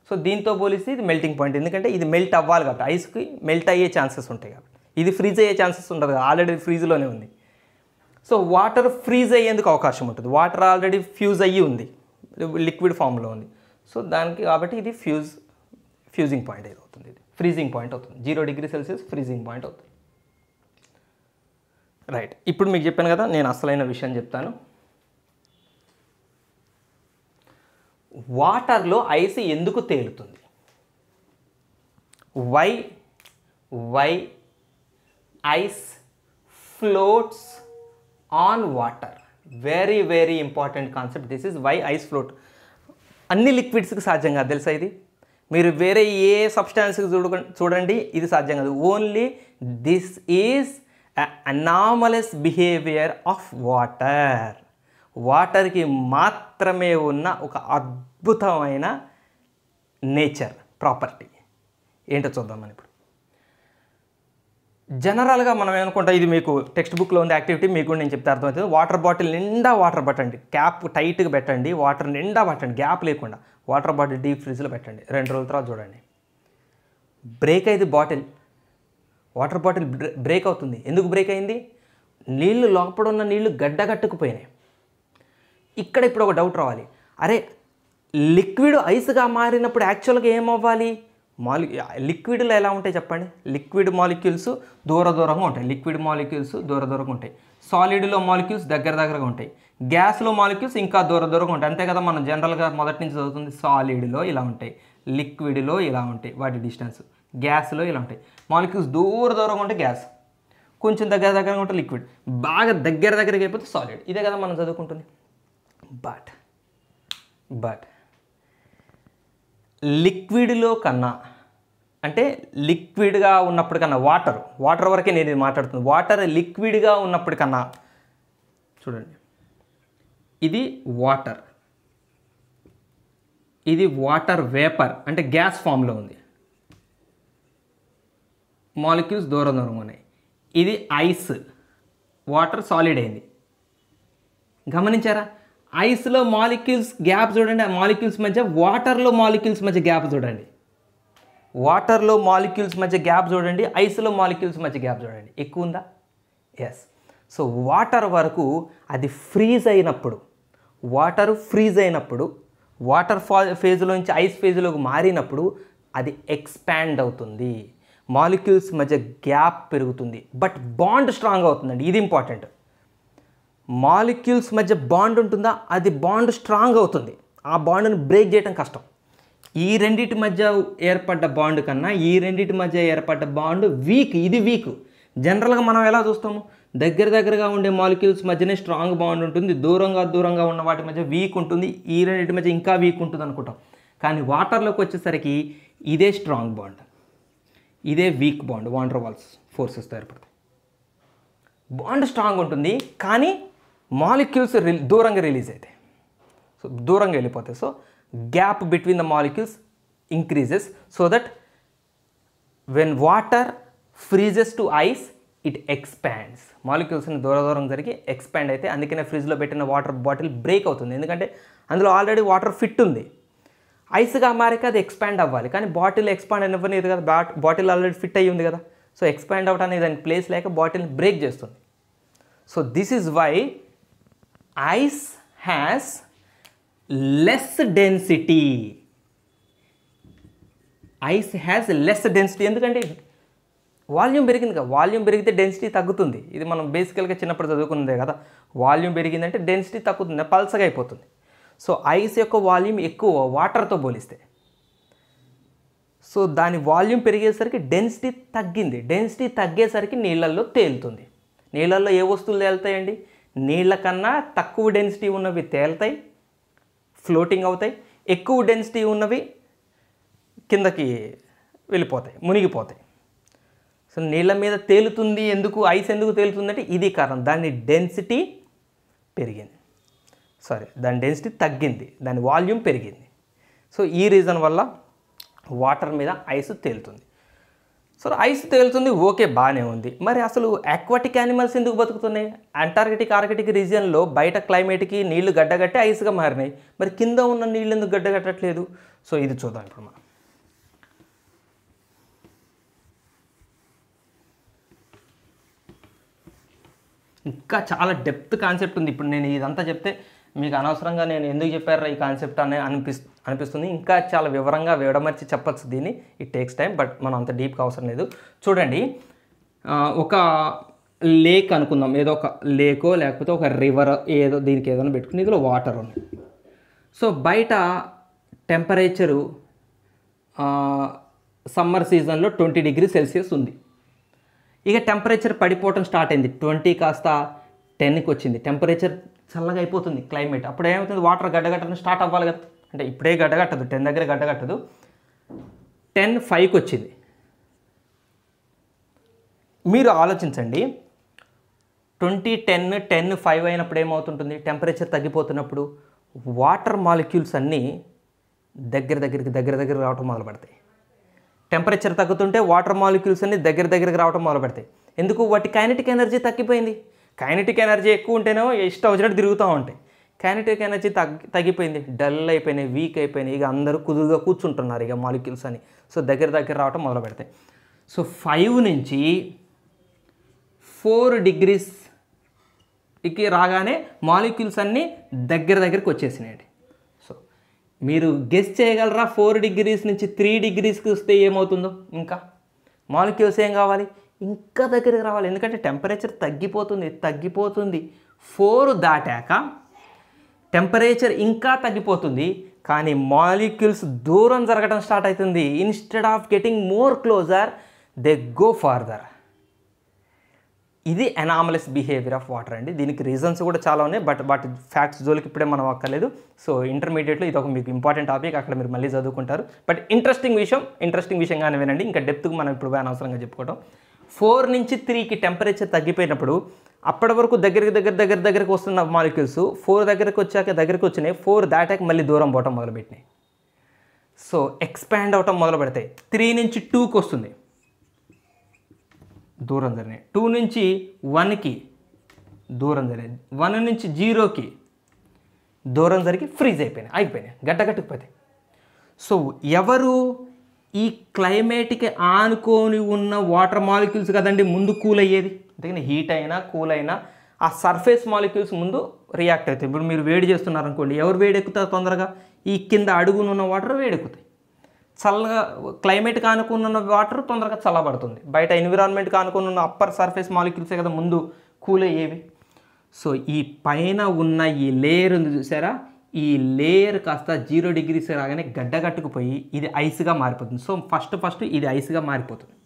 సో దీంతో పోలిస్తే ఇది మెల్టింగ్ పాయింట్ ఎందుకంటే ఇది మెల్ట్ అవ్వాలి కాబట్టి ఐస్కి మెల్ట్ అయ్యే ఛాన్సెస్ ఉంటాయి కాబట్టి ఇది ఫ్రీజ్ అయ్యే ఛాన్సెస్ ఉంటుంది ఆల్రెడీ ఫ్రీజ్లోనే ఉంది సో వాటర్ ఫ్రీజ్ అయ్యేందుకు అవకాశం ఉంటుంది వాటర్ ఆల్రెడీ ఫ్యూజ్ అయ్యి ఉంది లిక్విడ్ ఫామ్లో ఉంది సో దానికి కాబట్టి ఇది ఫ్యూజ్ ఫ్యూజింగ్ పాయింట్ ఇది అవుతుంది ఇది ఫ్రీజింగ్ పాయింట్ అవుతుంది zero degree Celsius freezing point అవుతుంది రైట్ ఇప్పుడు మీకు చెప్పాను కదా నేను అసలైన విషయం చెప్తాను వాటర్లో ఐస్ ఎందుకు తేలుతుంది why why ice floats on water very very important concept this is why ice float అన్ని లిక్విడ్స్కి సాధ్యం కాదు తెలుసా ఇది మీరు వేరే ఏ సబ్స్టాన్స్కి చూడ చూడండి ఇది సాధ్యం కాదు only this is anomalous behaviour of water వాటర్కి మాత్రమే ఉన్న ఒక అద్భుతమైన నేచర్ ప్రాపర్టీ ఏంటో చూద్దామని ఇప్పుడు జనరల్గా మనం ఏమనుకుంటాం ఇది మీకు టెక్స్ట్ బుక్లో ఉంది యాక్టివిటీ మీకు నేను చెప్తే అర్థమవుతుంది వాటర్ బాటిల్ నిండా వాటర్ పెట్టండి క్యాప్ టైట్గా పెట్టండి వాటర్ నిండా పెట్టండి గ్యాప్ లేకుండా వాటర్ బాటిల్ డీప్ ఫ్రిడ్జ్లో పెట్టండి రెండు రోజుల తర్వాత చూడండి బ్రేక్ అయింది బాటిల్ వాటర్ బాటిల్ బ్రేక్ అవుతుంది ఎందుకు బ్రేక్ అయింది నీళ్లు లోపల ఉన్న నీళ్లు గడ్డగట్టుకుపోయినాయి ఇక్కడ ఇప్పుడు ఒక డౌట్ రావాలి అరే లిక్విడ్ ఐస్గా మారినప్పుడు యాక్చువల్గా ఏమవ్వాలి మాలి లిక్విడ్లో ఎలా ఉంటాయి చెప్పండి లిక్విడ్ మాలిక్యూల్స్ దూర దూరంగా ఉంటాయి లిక్విడ్ మాలిక్యూల్స్ దూర దూరంగా ఉంటాయి సాలిడ్లో మాలిక్యూల్స్ దగ్గర దగ్గరగా ఉంటాయి గ్యాస్లో మాలిక్యూల్స్ ఇంకా దూర దూరంగా ఉంటాయి అంతే కదా మనం జనరల్గా మొదటి నుంచి చదువుతుంది సాలిడ్లో ఇలా ఉంటాయి లిక్విడ్లో ఇలా ఉంటాయి వాటి డిస్టెన్స్ గ్యాస్లో ఇలా ఉంటాయి మాలిక్యూల్స్ దూర దూరంగా ఉంటే గ్యాస్ కొంచెం దగ్గర దగ్గరగా ఉంటే లిక్విడ్ బాగా దగ్గర దగ్గరగా అయిపోతే సాలిడ్ ఇదే కదా మనం చదువుకుంటుంది బట్ బట్ లిక్విడ్లో కన్నా అంటే లిక్విడ్గా ఉన్నప్పటికన్నా వాటర్ వాటర్ వరకే నేను ఇది మాట్లాడుతుంది వాటర్ లిక్విడ్గా ఉన్నప్పటికన్నా చూడండి ఇది వాటర్ ఇది వాటర్ వేపర్ అంటే గ్యాస్ ఫామ్లో ఉంది మాలిక్యూల్స్ దూరం దూరం ఉన్నాయి ఇది ఐస్ వాటర్ సాలిడ్ అయింది గమనించారా ఐస్లో మాలిక్యూల్స్ గ్యాప్ చూడండి ఆ మాలిక్యూల్స్ మధ్య వాటర్లో మాలిక్యూల్స్ మధ్య గ్యాప్ చూడండి వాటర్లో మాలిక్యూల్స్ మధ్య గ్యాప్ చూడండి ఐస్లో మాలిక్యూల్స్ మధ్య గ్యాప్ చూడండి ఎక్కువ ఉందా ఎస్ సో వాటర్ వరకు అది ఫ్రీజ్ అయినప్పుడు వాటర్ ఫ్రీజ్ అయినప్పుడు వాటర్ ఫా ఫేజ్లోంచి ఐస్ ఫేజ్లోకి మారినప్పుడు అది ఎక్స్పాండ్ అవుతుంది మాలిక్యూల్స్ మధ్య గ్యాప్ పెరుగుతుంది బట్ బాండ్ స్ట్రాంగ్ అవుతుందండి ఇది ఇంపార్టెంట్ మాలిక్యూల్స్ మధ్య బాండ్ ఉంటుందా అది బాండ్ స్ట్రాంగ్ అవుతుంది ఆ బాండ్ని బ్రేక్ చేయడం కష్టం ఈ రెండిటి మధ్య ఏర్పడ్డ బాండ్ కన్నా ఈ రెండిటి మధ్య ఏర్పడ్డ బాండ్ వీక్ ఇది వీక్ జనరల్గా మనం ఎలా చూస్తాము దగ్గర దగ్గరగా ఉండే మాలిక్యూల్స్ మధ్యనే స్ట్రాంగ్ బాండ్ ఉంటుంది దూరంగా దూరంగా ఉన్న వాటి మధ్య వీక్ ఉంటుంది ఈ రెండింటి మధ్య ఇంకా వీక్ ఉంటుంది అనుకుంటాం కానీ వాటర్లోకి వచ్చేసరికి ఇదే స్ట్రాంగ్ బాండ్ ఇదే weak bond van der Waals forces ఏర్పడతాయి బాండ్ స్ట్రాంగ్ ఉంటుంది కానీ మాలిక్యూల్స్ దూరంగా రిలీజ్ అవుతాయి సో దూరంగా వెళ్ళిపోతాయి so gap between the molecules increases so that when water freezes to ice it expands మాలిక్యూల్స్ని దూర దూరం జరిగి ఎక్స్పాండ్ అయితే అందుకనే ఫ్రిడ్జ్లో పెట్టిన వాటర్ బాటిల్ బ్రేక్ అవుతుంది ఎందుకంటే అందులో ఆల్రెడీ వాటర్ ఫిట్ ఉంది ఐస్గా మారాక అది ఎక్స్పాండ్ అవ్వాలి కానీ బాటిల్ ఎక్స్పాండ్ అనివ్వలేదు కదా బాటిల్ ఆల్రెడీ ఫిట్ అయ్యి ఉంది కదా సో ఎక్స్పాండ్ అవటం అనేది దాని ప్లేస్ లేక బాటిల్ని బ్రేక్ చేస్తుంది so this is why ice has less density ice has less density ఎందుకంటే వాల్యూమ్ పెరిగింది కదా వాల్యూమ్ పెరిగితే డెన్సిటీ తగ్గుతుంది ఇది మనం బేసికల్గా చిన్నప్పుడు చదువుకున్నదే కదా వాల్యూమ్ పెరిగిందంటే డెన్సిటీ తగ్గుతుంది పల్సగా అయిపోతుంది సో ఐస్ యొక్క వాల్యూమ్ ఎక్కువ వాటర్తో పోలిస్తే సో దాని వాల్యూమ్ పెరిగేసరికి డెన్సిటీ తగ్గింది డెన్సిటీ తగ్గేసరికి నీళ్ళల్లో తేలుతుంది నీళ్ళల్లో ఏ వస్తువులు తేలుతాయండి నీళ్ళ కన్నా తక్కువ డెన్సిటీ ఉన్నవి తేలుతాయి ఫ్లోటింగ్ అవుతాయి ఎక్కువ డెన్సిటీ ఉన్నవి కిందకి వెళ్ళిపోతాయి మునిగిపోతాయి సో నీళ్ళ మీద తేలుతుంది ఎందుకు ఐస్ ఎందుకు తేలుతుందంటే ఇది కారణం దాని డెన్సిటీ పెరిగింది సారీ దాని డెన్సిటీ తగ్గింది దాని వాల్యూమ్ పెరిగింది సో ఈ రీజన్ వల్ల వాటర్ మీద ఐస్ తేలుతుంది సో ఐస్ తేలుతుంది ఓకే బాగానే ఉంది మరి అసలు అక్వాటిక్ యానిమల్స్ ఎందుకు బతుకుతున్నాయి అంటార్కిటిక్ ఆర్కిటిక్ రీజియన్లో బయట క్లైమేట్కి నీళ్లు గడ్డగట్టి ఐస్గా మారినాయి మరి కింద ఉన్న నీళ్ళు ఎందుకు గడ్డగట్టట్లేదు సో ఇది చూద్దాం ఇప్పుడు మనం ఇంకా చాలా డెప్త్ కాన్సెప్ట్ ఉంది ఇప్పుడు నేను ఇదంతా చెప్తే మీకు అనవసరంగా నేను ఎందుకు చెప్పారా ఈ కాన్సెప్ట్ అని అనిపి అనిపిస్తుంది ఇంకా చాలా వివరంగా వివడమర్చి చెప్పచ్చు దీన్ని ఇట్ టేక్స్ టైం బట్ మనం అంత డీప్గా అవసరం లేదు చూడండి ఒక లేక్ అనుకుందాం ఏదో ఒక లేకో లేకపోతే ఒక రివర్ ఏదో దీనికి ఏదైనా పెట్టుకుని ఇందులో వాటర్ ఉంది సో బయట టెంపరేచరు సమ్మర్ సీజన్లో ట్వంటీ డిగ్రీ సెల్సియస్ ఉంది ఇక టెంపరేచర్ పడిపోవటం స్టార్ట్ అయింది ట్వంటీ కాస్త టెన్కి వచ్చింది టెంపరేచర్ చల్లగా అయిపోతుంది క్లైమేట్ అప్పుడు ఏమవుతుంది వాటర్ గడ్డగట్టడం స్టార్ట్ అవ్వాలి కదా అంటే ఇప్పుడే గడ్డగట్టదు టెన్ దగ్గర గడ్డగట్టదు టెన్ ఫైవ్కి వచ్చింది మీరు ఆలోచించండి ట్వంటీ టెన్ టెన్ ఫైవ్ అయినప్పుడు ఏమవుతుంటుంది టెంపరేచర్ తగ్గిపోతున్నప్పుడు వాటర్ మాలిక్యూల్స్ అన్నీ దగ్గర దగ్గరికి దగ్గర దగ్గర రావటం మొదలు పెడతాయి టెంపరేచర్ తగ్గుతుంటే వాటర్ మాలిక్యూల్స్ అన్నీ దగ్గర దగ్గరికి రావటం మొదలు పెడతాయి ఎందుకు వాటి కైనటిక్ ఎనర్జీ తగ్గిపోయింది కైనటిక్ ఎనర్జీ ఎక్కువ ఉంటేనే ఇష్టం వచ్చినట్టు తిరుగుతూ ఉంటాయి కైనటిక్ ఎనర్జీ తగ్గి తగ్గిపోయింది డల్ అయిపోయినాయి వీక్ అయిపోయినాయి ఇక అందరూ కుదురుగా కూర్చుంటున్నారు ఇక మాలిక్యూల్స్ అని సో దగ్గర దగ్గర రావటం మొదలు పెడతాయి సో ఫైవ్ నుంచి ఫోర్ డిగ్రీస్ ఇకి రాగానే మాలిక్యూల్స్ అన్నీ దగ్గర దగ్గరికి వచ్చేసినాయి సో మీరు గెస్ చేయగలరా ఫోర్ డిగ్రీస్ నుంచి త్రీ డిగ్రీస్కి వస్తే ఏమవుతుందో ఇంకా మాలిక్యూల్స్ ఏం కావాలి ఇంకా దగ్గరికి రావాలి ఎందుకంటే టెంపరేచర్ తగ్గిపోతుంది తగ్గిపోతుంది ఫోర్ దాటాక టెంపరేచర్ ఇంకా తగ్గిపోతుంది కానీ మాలిక్యూల్స్ దూరం జరగడం స్టార్ట్ అవుతుంది instead of getting more closer they go farther ఇది ఎనామలస్ బిహేవియర్ ఆఫ్ వాటర్ అండి దీనికి రీజన్స్ కూడా చాలా ఉన్నాయి బట్ వాటి ఫ్యాక్ట్స్ జోలికి ఇప్పుడే మనం అక్కర్లేదు సో ఇంటర్మీడియట్లో ఇది ఒక మీకు ఇంపార్టెంట్ టాపిక్ అక్కడ మీరు మళ్ళీ చదువుకుంటారు బట్ ఇంట్రెస్టింగ్ విషయం ఇంట్రెస్టింగ్ విషయంగానే వినండి ఇంకా డెప్త్కి మనం ఇప్పుడు అనవసరంగా చెప్పుకోవటం ఫోర్ నుంచి త్రీకి టెంపరేచర్ తగ్గిపోయినప్పుడు అప్పటి వరకు దగ్గరికి దగ్గర దగ్గర దగ్గరకు వస్తున్న మాలిక్యూల్స్ ఫోర్ దగ్గరకు వచ్చాక దగ్గరికి వచ్చినాయి ఫోర్ దాటాక మళ్ళీ దూరం పోవటం మొదలుపెట్టినాయి సో ఎక్స్పాండ్ అవటం మొదలు పెడతాయి త్రీ నుంచి టూకి వస్తుంది దూరం జరిగినాయి టూ నుంచి వన్కి దూరం జరిగింది వన్ నుంచి జీరోకి దూరం జరిగి ఫ్రీజ్ అయిపోయినాయి అయిపోయినాయి గడ్డగట్టుకుపోతాయి సో ఎవరు ఈ క్లైమేట్కి ఆనుకొని ఉన్న వాటర్ మాలిక్యూల్స్ కదండి ముందు కూల్ అయ్యేది అందుకని హీట్ అయినా కూల్ అయినా ఆ సర్ఫేస్ మాలిక్యూల్స్ ముందు రియాక్ట్ అవుతాయి ఇప్పుడు మీరు వేడి చేస్తున్నారనుకోండి ఎవరు వేడెక్కుతారు తొందరగా ఈ కింద అడుగునున్న వాటర్ వేడెక్కుతాయి చల్లగా క్లైమేట్కి ఉన్న వాటర్ తొందరగా చల్లబడుతుంది బయట ఎన్విరాన్మెంట్ కానుకొని ఉన్న అప్పర్ సర్ఫేస్ మాలిక్యూల్సే కదా ముందు కూల్ అయ్యేవి సో ఈ పైన ఉన్న ఈ లేయర్ ఉంది చూసారా ఈ లేయర్ కాస్త జీరో డిగ్రీస్ రాగానే గడ్డ కట్టుకుపోయి ఇది ఐస్గా మారిపోతుంది సో ఫస్ట్ ఫస్ట్ ఇది ఐస్గా మారిపోతుంది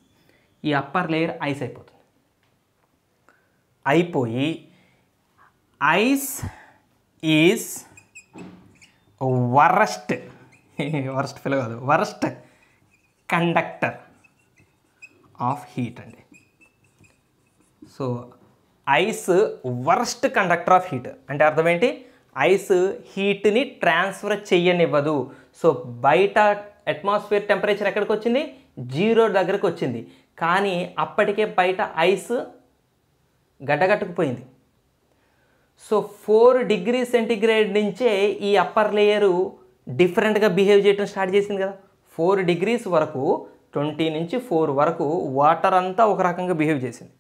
ఈ అప్పర్ లేయర్ ఐస్ అయిపోతుంది అయిపోయి ice is worst worst fill కాదు వరస్ట్ కండక్టర్ ఆఫ్ హీట్ అండి so ice worst conductor of heat అంటే అర్థం ఏంటి ఐస్ హీట్ని ట్రాన్స్ఫర్ చెయ్యనివ్వదు సో బయట అట్మాస్ఫియర్ టెంపరేచర్ ఎక్కడికి వచ్చింది జీరో దగ్గరకు వచ్చింది కానీ అప్పటికే బయట ఐస్ గడ్డగట్టుకుపోయింది సో ఫోర్ డిగ్రీ సెంటిగ్రేడ్ నుంచే ఈ అప్పర్ లేయరు డిఫరెంట్గా బిహేవ్ చేయడం స్టార్ట్ చేసింది కదా ఫోర్ డిగ్రీస్ వరకు ట్వంటీ నుంచి ఫోర్ వరకు వాటర్ అంతా ఒక రకంగా బిహేవ్ చేసింది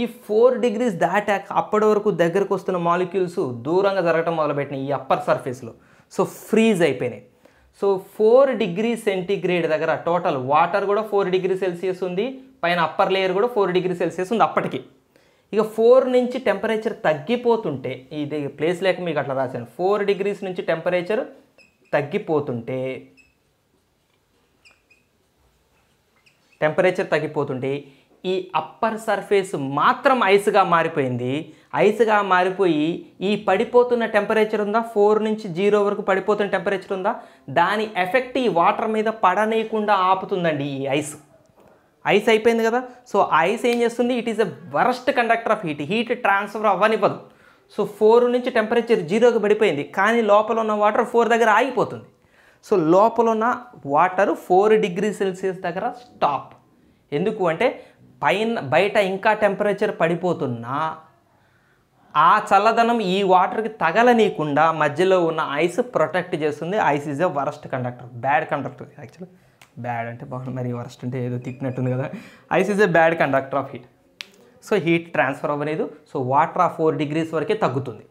ఈ ఫోర్ డిగ్రీస్ దాటాక అప్పటి వరకు దగ్గరకు వస్తున్న మాలిక్యూల్స్ దూరంగా జరగటం మొదలుపెట్టినాయి ఈ అప్పర్ సర్ఫేస్లో సో ఫ్రీజ్ అయిపోయినాయి సో ఫోర్ డిగ్రీ సెంటీగ్రేడ్ దగ్గర టోటల్ వాటర్ కూడా ఫోర్ డిగ్రీ సెల్సియస్ ఉంది పైన అప్పర్ లేయర్ కూడా ఫోర్ డిగ్రీ సెల్సియస్ ఉంది అప్పటికి ఇక ఫోర్ నుంచి టెంపరేచర్ తగ్గిపోతుంటే ఇది ప్లేస్ లేక మీకు అట్లా రాశాను ఫోర్ డిగ్రీస్ నుంచి టెంపరేచర్ తగ్గిపోతుంటే టెంపరేచర్ తగ్గిపోతుంటే ఈ అప్పర్ సర్ఫేస్ మాత్రం ఐస్గా మారిపోయింది ఐస్గా మారిపోయి ఈ పడిపోతున్న టెంపరేచర్ ఉందా ఫోర్ నుంచి జీరో వరకు పడిపోతున్న టెంపరేచర్ ఉందా దాని ఎఫెక్ట్ ఈ వాటర్ మీద పడనేయకుండా ఆపుతుందండి ఈ ఐస్ ఐస్ అయిపోయింది కదా సో ఐస్ ఏం చేస్తుంది it is a worst conductor of heat heat transfer అవ్వనివ్వదు సో ఫోర్ నుంచి టెంపరేచర్ జీరోకి పడిపోయింది కానీ లోపల ఉన్న వాటర్ ఫోర్ దగ్గర ఆగిపోతుంది సో లోపల ఉన్న వాటర్ ఫోర్ డిగ్రీ సెల్సియస్ దగ్గర స్టాప్ ఎందుకు అంటే పైన బయట ఇంకా టెంపరేచర్ పడిపోతున్నా ఆ చల్లదనం ఈ వాటర్కి తగలనీయకుండా మధ్యలో ఉన్న ఐస్ ప్రొటెక్ట్ చేస్తుంది ice is a worst conductor bad conductor actually bad అంటే బాగుంది మరి వరస్ట్ అంటే ఏదో తిట్టినట్టుంది కదా ice is a bad conductor of heat so heat transfer అవ్వలేదు సో వాటర్ ఆ ఫోర్ డిగ్రీస్ వరకే తగ్గుతుంది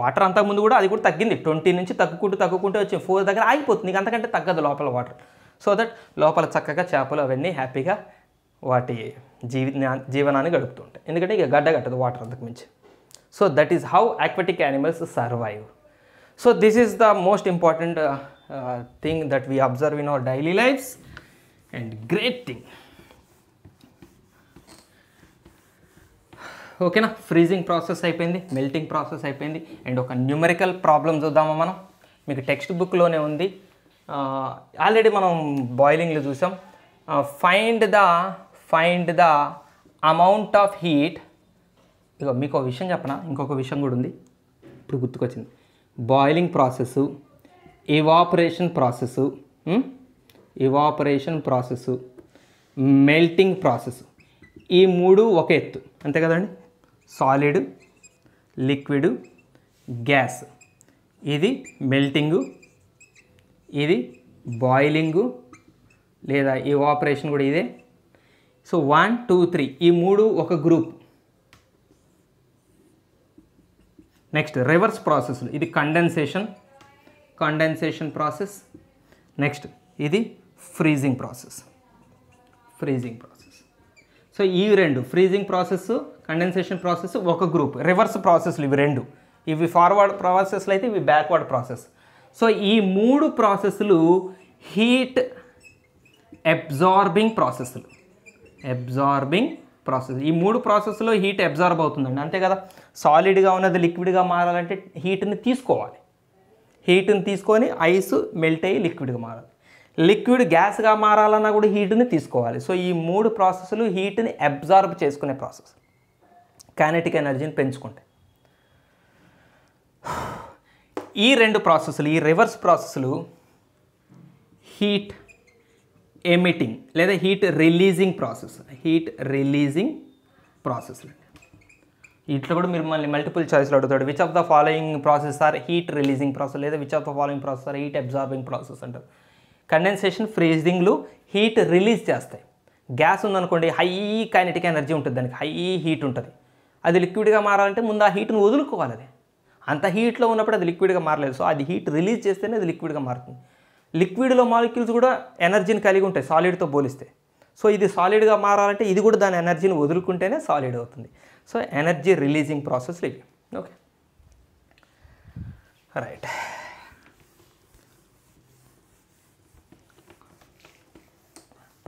వాటర్ అంతకుముందు కూడా అది కూడా తగ్గింది ట్వంటీ నుంచి తగ్గుకుంటూ తగ్గుకుంటూ వచ్చి ఫోర్ దగ్గర ఆగిపోతుంది ఇంకంతకంటే తగ్గదు లోపల వాటర్ సో దట్ లోపల చక్కగా చేపలు అవన్నీ హ్యాపీగా వాటి జీవి జీవనాన్ని గడుపుతుంటాయి ఎందుకంటే ఇక గడ్డ కట్టదు వాటర్ అంతకు మించి so that is how aquatic animals survive so this is the most important thing that we observe in our daily lifes and great thing ఓకేనా ఫ్రీజింగ్ ప్రాసెస్ అయిపోయింది మెల్టింగ్ ప్రాసెస్ అయిపోయింది అండ్ ఒక న్యూమెరికల్ ప్రాబ్లం చూద్దామా మనం మీకు text బుక్లోనే ఉంది already uh, మనం బాయిలింగ్లో చూసాం find uh, the find the amount of heat ఇక మీకు ఒక విషయం చెప్పనా ఇంకొక విషయం కూడా ఉంది ఇప్పుడు గుర్తుకొచ్చింది boiling process evaporation process evaporation process melting process ఈ మూడు ఒక ఎత్తు అంతే కదండి సాలిడ్ లిక్విడ్ గ్యాస్ ఇది మెల్టింగు ఇది బాయిలింగు లేదా ఈ ఆపరేషన్ కూడా ఇదే సో వన్ టూ త్రీ ఈ మూడు ఒక గ్రూప్ నెక్స్ట్ రివర్స్ ప్రాసెస్లు ఇది కండెన్సేషన్ కండెన్సేషన్ ప్రాసెస్ నెక్స్ట్ ఇది freezing process freezing process so ఈ రెండు ఫ్రీజింగ్ ప్రాసెస్ కండెన్సేషన్ ప్రాసెస్ ఒక గ్రూప్ రివర్స్ ప్రాసెస్లు ఇవి రెండు ఇవి ఫార్వర్డ్ ప్రాసెస్లు అయితే ఇవి బ్యాక్వర్డ్ ప్రాసెస్ సో ఈ మూడు ప్రాసెస్లు హీట్ అబ్జార్బింగ్ ప్రాసెస్లు అబ్జార్బింగ్ ప్రాసెస్ ఈ మూడు ప్రాసెస్లో హీట్ అబ్జార్బ్ అవుతుందండి అంతే కదా సాలిడ్గా ఉన్నది లిక్విడ్గా మారాలంటే హీట్ని తీసుకోవాలి హీట్ని తీసుకొని ఐస్ మెల్ట్ అయ్యి లిక్విడ్గా మారాలి లిక్విడ్ గ్యాస్గా మారాలన్నా కూడా హీట్ని తీసుకోవాలి సో ఈ మూడు ప్రాసెస్లు హీట్ని అబ్జార్బ్ చేసుకునే ప్రాసెస్ కైనటిక్ ఎనర్జీని పెంచుకుంటాయి ఈ రెండు ప్రాసెస్లు ఈ రివర్స్ ప్రాసెస్లు హీట్ ఎమిటింగ్ లేదా heat releasing process heat releasing process ఇట్లా కూడా మీరు మళ్ళీ మల్టిపుల్ ఛాయిస్లో అడుగుతాడు which of the following process are heat releasing process లేదా which of the following process are heat absorbing process అంటారు కండెన్సేషన్ ఫ్రీజింగ్లు హీట్ రిలీజ్ చేస్తాయి గ్యాస్ ఉందనుకోండి హై కైనటిక్ ఎనర్జీ ఉంటుంది దానికి హై హీట్ ఉంటుంది అది లిక్విడ్గా మారాలంటే ముందు ఆ హీట్ను వదులుకోవాలి అది అంత హీట్లో ఉన్నప్పుడు అది లిక్విడ్గా మారలేదు సో అది హీట్ రిలీజ్ చేస్తేనే అది లిక్విడ్గా మారుతుంది లిక్విడ్లో మాలిక్యూల్స్ కూడా ఎనర్జీని కలిగి ఉంటాయి సాలిడ్తో పోలిస్తే సో ఇది సాలిడ్గా మారాలంటే ఇది కూడా దాని ఎనర్జీని వదులుకుంటేనే సాలిడ్ అవుతుంది సో ఎనర్జీ రిలీజింగ్ ప్రాసెస్లు ఇవి ఓకే రైట్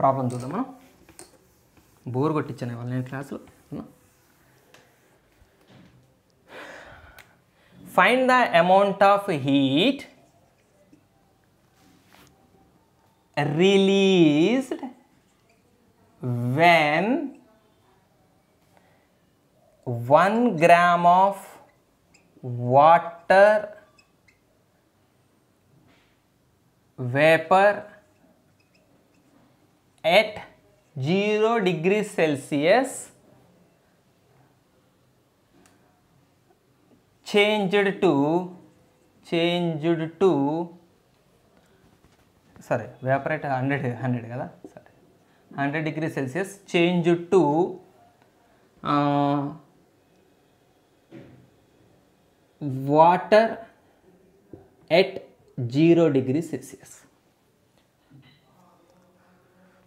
ప్రాబ్లం చూద్దాం మనం బోర్ కొట్టించాను ఇవాళ నేను క్లాసులో find the amount of heat released when 1 gram of water vapor at 0 degrees Celsius changed to changed to సరే వేపరేట్ హండ్రెడ్ హండ్రెడ్ కదా సరే hundred degree Celsius change to water at zero degree Celsius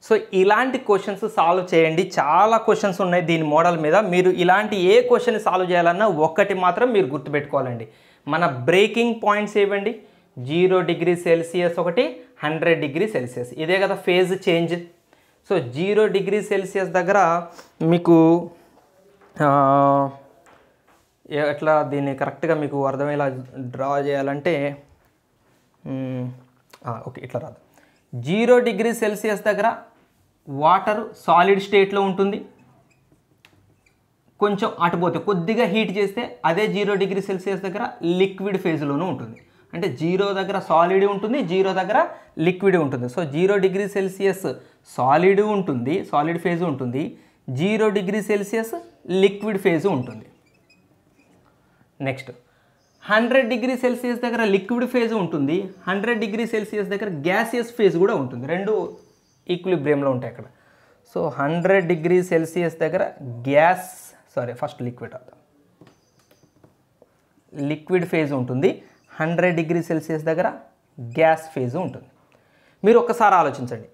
so ఇలాంటి questions solve చేయండి చాలా questions ఉన్నాయి దీని model మీద మీరు ఇలాంటి ఏ క్వశ్చన్ సాల్వ్ చేయాలన్నా ఒక్కటి మాత్రం మీరు గుర్తుపెట్టుకోవాలండి మన బ్రేకింగ్ పాయింట్స్ ఏవండి జీరో డిగ్రీ సెల్సియస్ ఒకటి హండ్రెడ్ డిగ్రీ సెల్సియస్ ఇదే కదా phase change so zero degree Celsius దగ్గర మీకు ఎట్లా దీన్ని కరెక్ట్గా మీకు అర్థమయ్యేలా డ్రా చేయాలంటే ఓకే ఇట్లా రాదు జీరో డిగ్రీ సెల్సియస్ దగ్గర వాటర్ సాలిడ్ స్టేట్లో ఉంటుంది కొంచెం అటుపోతే కొద్దిగా హీట్ చేస్తే అదే జీరో డిగ్రీ సెల్సియస్ దగ్గర లిక్విడ్ ఫేజ్లోనూ ఉంటుంది అంటే జీరో దగ్గర సాలిడ్ ఉంటుంది జీరో దగ్గర లిక్విడ్ ఉంటుంది so zero degree Celsius solid ఉంటుంది సాలిడ్ ఫేజ్ ఉంటుంది zero degree Celsius liquid phase ఉంటుంది నెక్స్ట్ హండ్రెడ్ డిగ్రీ సెల్సియస్ దగ్గర లిక్విడ్ ఫేజ్ ఉంటుంది హండ్రెడ్ డిగ్రీ సెల్సియస్ దగ్గర గ్యాసియస్ ఫేజ్ కూడా ఉంటుంది రెండు ఈక్విలిబ్రియంలో ఉంటాయి అక్కడ సో హండ్రెడ్ డిగ్రీ సెల్సియస్ దగ్గర గ్యాస్ సారీ ఫస్ట్ లిక్విడ్ అవుతాం లిక్విడ్ ఫేజ్ ఉంటుంది హండ్రెడ్ డిగ్రీ సెల్సియస్ దగ్గర గ్యాస్ ఫేజ్ ఉంటుంది మీరు ఒక్కసారి ఆలోచించండి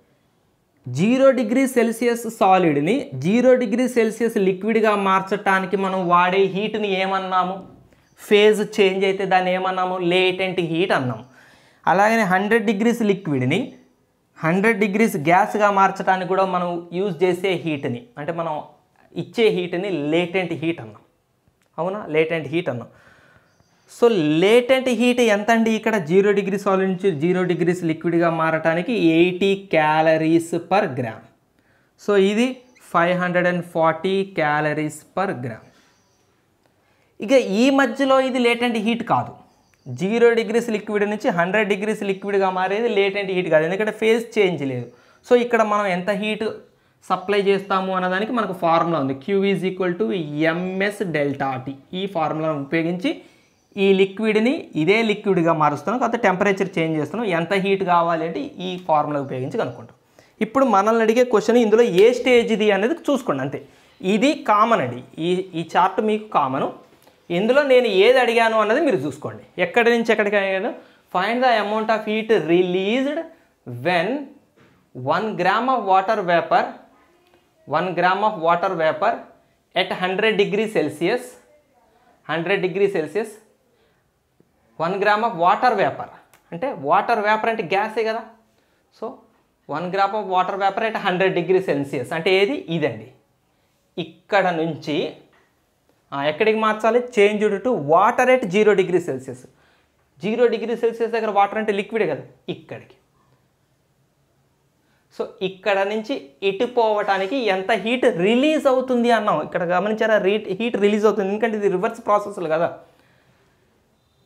జీరో డిగ్రీ సెల్సియస్ సాలిడ్ని జీరో డిగ్రీ సెల్సియస్ లిక్విడ్గా మార్చటానికి మనం వాడే హీట్ని ఏమన్నాము ఫేజ్ చేంజ్ అయితే దాన్ని ఏమన్నాము లేటెంట్ హీట్ అన్నాము అలాగే హండ్రెడ్ డిగ్రీస్ లిక్విడ్ని హండ్రెడ్ డిగ్రీస్ గ్యాస్గా మార్చడానికి కూడా మనం యూజ్ చేసే హీట్ని అంటే మనం ఇచ్చే హీట్ని లేటెంట్ హీట్ అన్నాం అవునా లేటెంట్ హీట్ అన్నాం సో లేటెంట్ హీట్ ఎంత అండి ఇక్కడ జీరో డిగ్రీ సాలిడ్ నుంచి జీరో డిగ్రీస్ లిక్విడ్గా మారటానికి eighty calories per gram so ఇది five hundred and forty calories per gram ఇక ఈ మధ్యలో ఇది లేటెంట్ హీట్ కాదు జీరో డిగ్రీస్ లిక్విడ్ నుంచి హండ్రెడ్ డిగ్రీస్ లిక్విడ్గా మారేది లేటెంట్ హీట్ కాదు ఎందుకంటే ఫేజ్ చేంజ్ లేదు సో ఇక్కడ మనం ఎంత హీట్ సప్లై చేస్తాము అన్నదానికి మనకు ఫార్ములా ఉంది Q is equal to M S delta T ఈ ఫార్ములాను ఉపయోగించి ఈ లిక్విడ్ని ఇదే లిక్విడ్గా మారుస్తున్నాం కాకపోతే టెంపరేచర్ చేంజ్ చేస్తున్నాం ఎంత హీట్ కావాలి అంటే ఈ ఫార్ములా ఉపయోగించి కనుక్కుంటాం ఇప్పుడు మనల్ని అడిగే క్వశ్చన్ ఇందులో ఏ స్టేజ్ది అనేది చూసుకోండి అంతే ఇది కామన్ అండి ఈ ఈ చార్ట్ మీకు కామను ఇందులో నేను ఏది అడిగాను అన్నది మీరు చూసుకోండి ఎక్కడి నుంచి ఎక్కడికి అడిగాను find the amount of heat released when one gram of water vapour one gram of water vapour at hundred degree Celsius hundred degree Celsius one gram of water vapour అంటే వాటర్ వేపర్ అంటే గ్యాసే కదా so one gram of water vapour అంటే hundred degree Celsius అంటే ఏది ఇదండి ఇక్కడ నుంచి ఎక్కడికి మార్చాలి change to water at zero degree Celsius zero degree Celsius దగ్గర వాటర్ అంటే లిక్విడ్ కదా ఇక్కడికి సో ఇక్కడ నుంచి ఇటు పోవటానికి ఎంత హీట్ రిలీజ్ అవుతుంది అన్నాం ఇక్కడ గమనించారా హీట్ రిలీజ్ అవుతుంది ఎందుకంటే ఇది రివర్స్ ప్రాసెస్లు కదా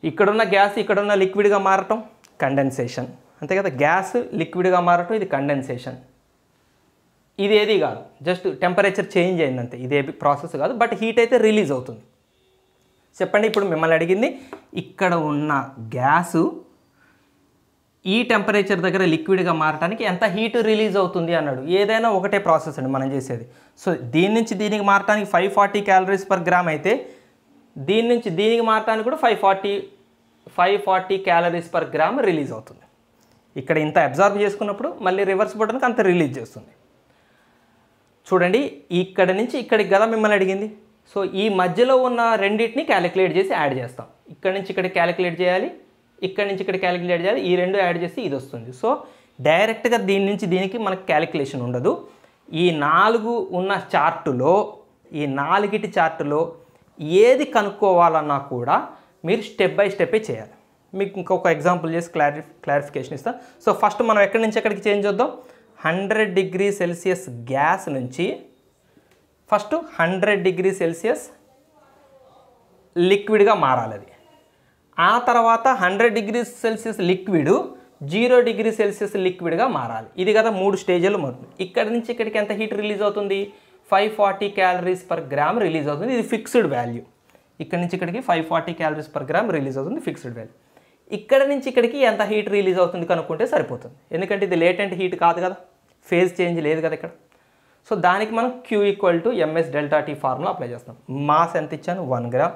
ఇక్కడున్న గ్యాస్ ఇక్కడున్న లిక్విడ్గా మారటం కండెన్సేషన్ అంతే కదా గ్యాస్ లిక్విడ్గా మారటం ఇది కండెన్సేషన్ ఇది ఏది కాదు జస్ట్ టెంపరేచర్ చేంజ్ అయింది అంతే ఇదే ప్రాసెస్ కాదు బట్ హీట్ అయితే రిలీజ్ అవుతుంది చెప్పండి ఇప్పుడు మిమ్మల్ని అడిగింది ఇక్కడ ఉన్న గ్యాసు ఈ టెంపరేచర్ దగ్గర లిక్విడ్గా మారటానికి ఎంత హీట్ రిలీజ్ అవుతుంది అన్నాడు ఏదైనా ఒకటే ప్రాసెస్ అండి మనం చేసేది సో దీని నుంచి దీనికి మారటానికి five forty calories per gram అయితే దీని నుంచి దీనికి మారటానికి కూడా five forty five forty calories per gram release అవుతుంది ఇక్కడ ఇంత అబ్జార్బ్ చేసుకున్నప్పుడు మళ్ళీ రివర్స్ బటన్కి అంత రిలీజ్ చేస్తుంది చూడండి ఇక్కడ నుంచి ఇక్కడికి కదా మిమ్మల్ని అడిగింది సో ఈ మధ్యలో ఉన్న రెండింటిని క్యాలిక్యులేట్ చేసి యాడ్ చేస్తాం ఇక్కడ నుంచి ఇక్కడ క్యాలిక్యులేట్ చేయాలి ఇక్కడ నుంచి ఇక్కడ క్యాలిక్యులేట్ చేయాలి ఈ రెండు యాడ్ చేసి ఇది వస్తుంది సో డైరెక్ట్గా దీని నుంచి దీనికి మనకు క్యాలిక్యులేషన్ ఉండదు ఈ నాలుగు ఉన్న చార్టులో ఈ నాలుగిటి చార్టులో ఏది కనుక్కోవాలన్నా కూడా మీరు స్టెప్ బై స్టెప్ చేయాలి మీకు ఇంకొక ఎగ్జాంపుల్ చేసి క్లారి క్లారిఫికేషన్ ఇస్తాను సో ఫస్ట్ మనం ఎక్కడి నుంచి ఎక్కడికి చేంజ్ చేద్దాం హండ్రెడ్ డిగ్రీ సెల్సియస్ గ్యాస్ నుంచి ఫస్ట్ హండ్రెడ్ డిగ్రీ సెల్సియస్ లిక్విడ్గా మారాలి అది ఆ తర్వాత hundred degree Celsius liquid zero degree Celsius లిక్విడ్గా మారాలి ఇది కదా మూడు స్టేజ్లు మారుతుంది ఇక్కడి నుంచి ఇక్కడికి ఎంత హీట్ రిలీజ్ అవుతుంది five forty calories per gram release అవుతుంది ఇది ఫిక్స్డ్ వాల్యూ ఇక్కడ నుంచి ఇక్కడికి five forty calories per gram release అవుతుంది ఫిక్స్డ్ వాల్యూ ఇక్కడ నుంచి ఇక్కడికి ఎంత హీట్ రిలీజ్ అవుతుంది కనుక్కుంటే సరిపోతుంది ఎందుకంటే ఇది లేటెంట్ హీట్ కాదు కదా ఫేజ్ చేంజ్ లేదు కదా ఇక్కడ సో దానికి మనం Q equal to MS delta T formula apply చేస్తాం మాస్ ఎంత ఇచ్చాను one gram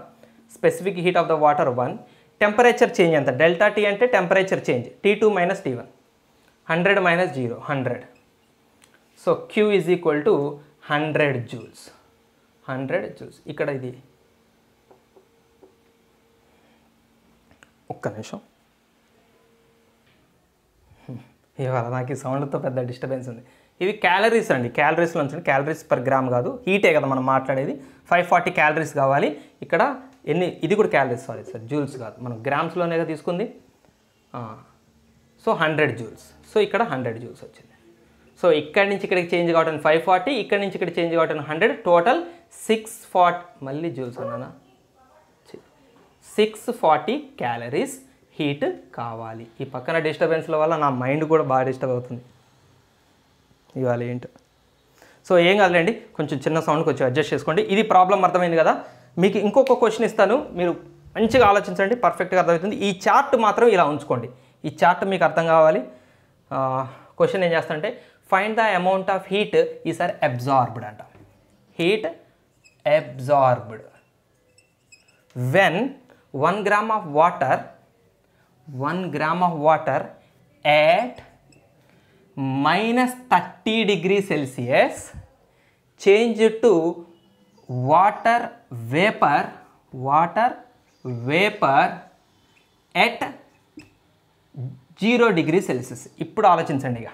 specific heat of the water one temperature change ఎంత డెల్టా టీ అంటే temperature change T two minus T one hundred minus zero hundred so Q is equal to hundred joules hundred joules ఇక్కడ ఇది ఒక్క నిమిషం ఇవాళ నాకు ఈ సౌండ్తో పెద్ద డిస్టర్బెన్స్ ఉంది ఇవి క్యాలరీస్ అండి క్యాలరీస్లో ఉంచండి క్యాలరీస్ పర్ గ్రామ్ కాదు హీటే కదా మనం మాట్లాడేది ఫైవ్ ఫార్టీ క్యాలరీస్ కావాలి ఇక్కడ ఎన్ని ఇది కూడా క్యాలరీస్ సారీ సార్ జూల్స్ కాదు మనం గ్రామ్స్లోనే తీసుకుంది సో హండ్రెడ్ జూల్స్ సో ఇక్కడ హండ్రెడ్ జూల్స్ వచ్చింది సో ఇక్కడి నుంచి ఇక్కడికి చేంజ్ కావటం ఫైవ్ ఫార్టీ ఇక్కడి నుంచి ఇక్కడ చేంజ్ కావటం హండ్రెడ్ టోటల్ సిక్స్ ఫార్టీ మళ్ళీ జూల్స్ అన్నానా సిక్స్ ఫార్టీ క్యాలరీస్ హీట్ కావాలి ఈ పక్కన డిస్టర్బెన్స్ల వల్ల నా మైండ్ కూడా బాగా డిస్టర్బ్ అవుతుంది ఇవాళ ఏంటో సో ఏం కాదులేండి కొంచెం చిన్న సౌండ్ కొంచెం అడ్జస్ట్ చేసుకోండి ఇది ప్రాబ్లం అర్థమైంది కదా మీకు ఇంకొక క్వశ్చన్ ఇస్తాను మీరు మంచిగా ఆలోచించండి పర్ఫెక్ట్గా అర్థమవుతుంది ఈ చార్ట్ మాత్రం ఇలా ఉంచుకోండి ఈ చార్ట్ మీకు అర్థం కావాలి క్వశ్చన్ ఏం చేస్తానంటే find the amount of heat is are absorbed and heat absorbed when 1 gram of water 1 gram of water at minus 30 degree celsius changed to water vapor water vapor at 0 degree celsius ఇప్పుడు ఆలోచించండి ఇక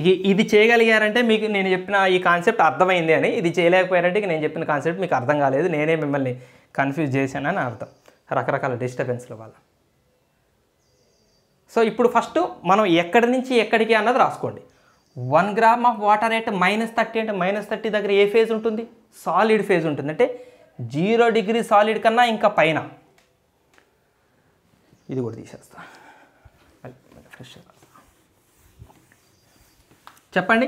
ఇది ఇది చేయగలిగారంటే మీకు నేను చెప్పిన ఈ concept అర్థమైంది అని ఇది చేయలేకపోయారంటే నేను చెప్పిన కాన్సెప్ట్ మీకు అర్థం కాలేదు నేనే మిమ్మల్ని కన్ఫ్యూజ్ చేశానని అర్థం రకరకాల డిస్టర్బెన్స్ల వల్ల సో ఇప్పుడు ఫస్ట్ మనం ఎక్కడి నుంచి ఎక్కడికి అన్నది రాసుకోండి one gram of water at minus thirty అంటే మైనస్ థర్టీ దగ్గర ఏ ఫేజ్ ఉంటుంది సాలిడ్ ఫేజ్ ఉంటుంది అంటే జీరో డిగ్రీ సాలిడ్ కన్నా ఇంకా పైన ఇది కూడా తీసేస్తా ఫ్రెష్ చెప్పండి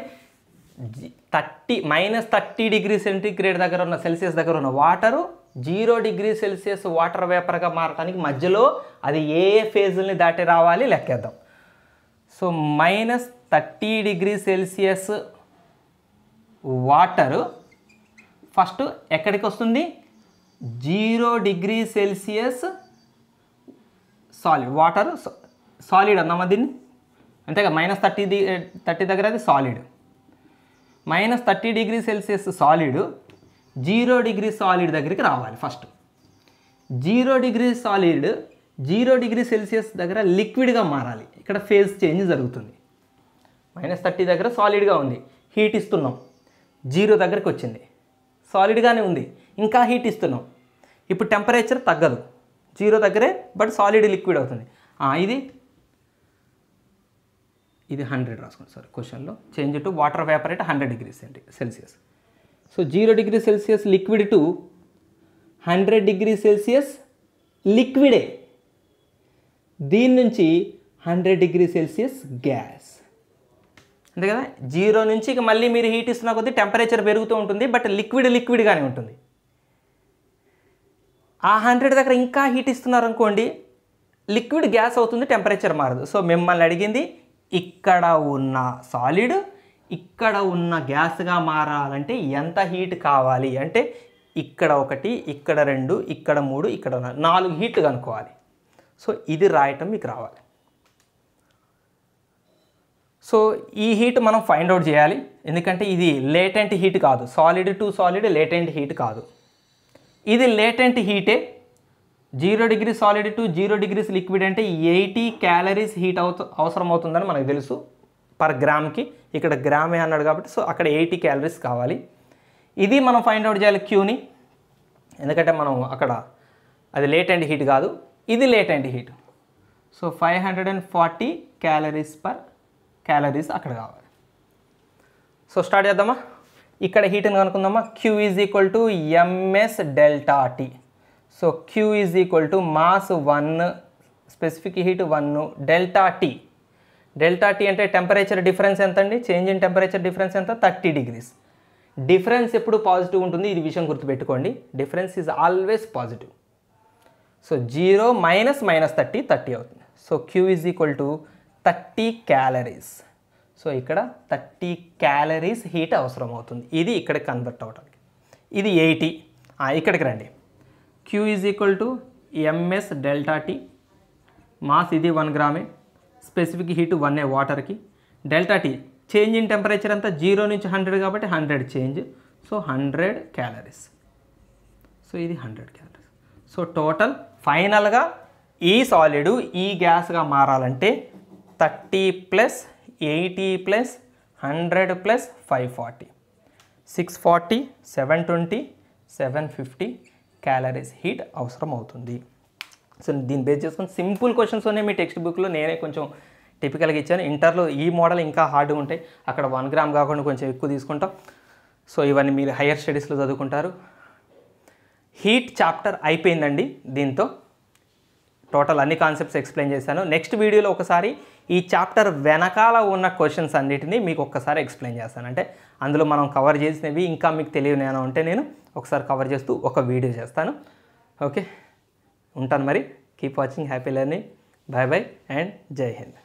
thirty minus thirty degree centigrade దగ్గర ఉన్న సెల్సియస్ దగ్గర ఉన్న water zero degree Celsius water వేపర్గా మారటానికి మధ్యలో అది ఏ ఏ ఫేజుల్ని దాటి రావాలి లెక్కేద్దాం so minus thirty degree Celsius water first ఎక్కడికి వస్తుంది zero degree Celsius solid water solid అన్నామా దీన్ని అంతేగా మైనస్ థర్టీ డిగ్రీ థర్టీ దగ్గర అది solid minus thirty degree Celsius solid zero degree solid దగ్గరికి రావాలి first zero degree solid zero degree Celsius దగ్గర లిక్విడ్గా మారాలి ఇక్కడ ఫేజ్ చేంజ్ జరుగుతుంది మైనస్ థర్టీ దగ్గర సాలిడ్గా ఉంది హీట్ ఇస్తున్నాం జీరో దగ్గరికి వచ్చింది సాలిడ్గానే ఉంది ఇంకా హీట్ ఇస్తున్నాం ఇప్పుడు టెంపరేచర్ తగ్గదు జీరో దగ్గరే బట్ సాలిడ్ లిక్విడ్ అవుతుంది ఇది ఇది హండ్రెడ్ రాసుకోండి సార్ క్వశ్చన్లో change to water vapour at hundred degree Celsius so zero degree Celsius liquid to hundred degree Celsius లిక్విడే దీని నుంచి హండ్రెడ్ డిగ్రీ సెల్సియస్ గ్యాస్ అంతే కదా జీరో నుంచి ఇక మళ్ళీ మీరు హీట్ ఇస్తున్న కొద్దీ టెంపరేచర్ పెరుగుతూ ఉంటుంది బట్ లిక్విడ్ లిక్విడ్గానే ఉంటుంది ఆ హండ్రెడ్ దగ్గర ఇంకా హీట్ ఇస్తున్నారు అనుకోండి లిక్విడ్ గ్యాస్ అవుతుంది టెంపరేచర్ మారదు సో మిమ్మల్ని అడిగింది ఇక్కడ ఉన్న సాలిడ్ ఇక్కడ ఉన్న గ్యాస్గా మారాలంటే ఎంత హీట్ కావాలి అంటే ఇక్కడ ఒకటి ఇక్కడ రెండు ఇక్కడ మూడు ఇక్కడ నాలుగు హీట్లు కనుక్కోవాలి సో ఇది రాయటం మీకు రావాలి సో ఈ హీట్ మనం ఫైండ్ అవుట్ చేయాలి ఎందుకంటే ఇది లేటెంట్ హీట్ కాదు solid to solid latent heat కాదు ఇది లేటెంట్ హీటే zero degree solid to zero degrees liquid అంటే ఎయిటీ క్యాలరీస్ హీట్ అవుతూ అవసరం అవుతుందని మనకు తెలుసు పర్ గ్రామ్కి ఇక్కడ గ్రామే అన్నాడు కాబట్టి సో అక్కడ ఎయిటీ క్యాలరీస్ కావాలి ఇది మనం ఫైండ్ అవుట్ చేయాలి క్యూని ఎందుకంటే మనం అక్కడ అది లేట్ అండ్ హీట్ కాదు ఇది late and heat so five hundred and forty calories per calories అక్కడ కావాలి సో స్టార్ట్ చేద్దామా ఇక్కడ హీట్ని కనుక్కుందామా Q is equal to MS delta T so Q is equal to mass one specific heat one delta T delta T అంటే temperature difference ఎంత అండి change in temperature difference ఎంత థర్టీ డిగ్రీస్ డిఫరెన్స్ ఎప్పుడు positive ఉంటుంది ఇది విషయం గుర్తుపెట్టుకోండి difference is always positive so zero minus minus thirty thirty అవుతుంది so Q is equal to thirty calories so ఇక్కడ థర్టీ క్యాలరీస్ హీట్ అవసరం అవుతుంది ఇది ఇక్కడ కన్వర్ట్ అవడానికి ఇది ఎయిటీ ఇక్కడికి రండి Q is equal to MS delta T mass ఇది వన్ గ్రామే స్పెసిఫిక్ హీట్ వన్ ఏ వాటర్కి delta T change in temperature అంతా జీరో నుంచి హండ్రెడ్ కాబట్టి hundred change so hundred calories so ఇది హండ్రెడ్ క్యాలరీస్ సో టోటల్ ఫైనల్గా ఈ సాలిడ్ ఈ గ్యాస్గా మారాలంటే thirty plus eighty plus hundred plus five forty six forty seven twenty seven fifty calories heat అవసరం అవుతుంది సో దీన్ని బేస్ చేసుకుని సింపుల్ ఉన్నాయి మీ టెక్స్ట్ బుక్లో నేనే కొంచెం టిపికల్గా ఇచ్చాను ఇంటర్లో ఈ మోడల్ ఇంకా హార్డ్గా ఉంటాయి అక్కడ వన్ గ్రామ్ కాకుండా కొంచెం ఎక్కువ తీసుకుంటాం సో ఇవన్నీ మీరు హయ్యర్ స్టడీస్లో చదువుకుంటారు హీట్ చాప్టర్ అయిపోయిందండి దీంతో టోటల్ అన్ని కాన్సెప్ట్స్ ఎక్స్ప్లెయిన్ చేశాను నెక్స్ట్ వీడియోలో ఒకసారి ఈ చాప్టర్ వెనకాల ఉన్న క్వశ్చన్స్ అన్నిటినీ మీకు ఒక్కసారి ఎక్స్ప్లెయిన్ చేస్తాను అంటే అందులో మనం కవర్ చేసినవి ఇంకా మీకు తెలియనేనా ఉంటే నేను ఒకసారి కవర్ చేస్తూ ఒక వీడియో చేస్తాను ఓకే ఉంటాను మరి keep watching happy learning bye bye and Jai Hind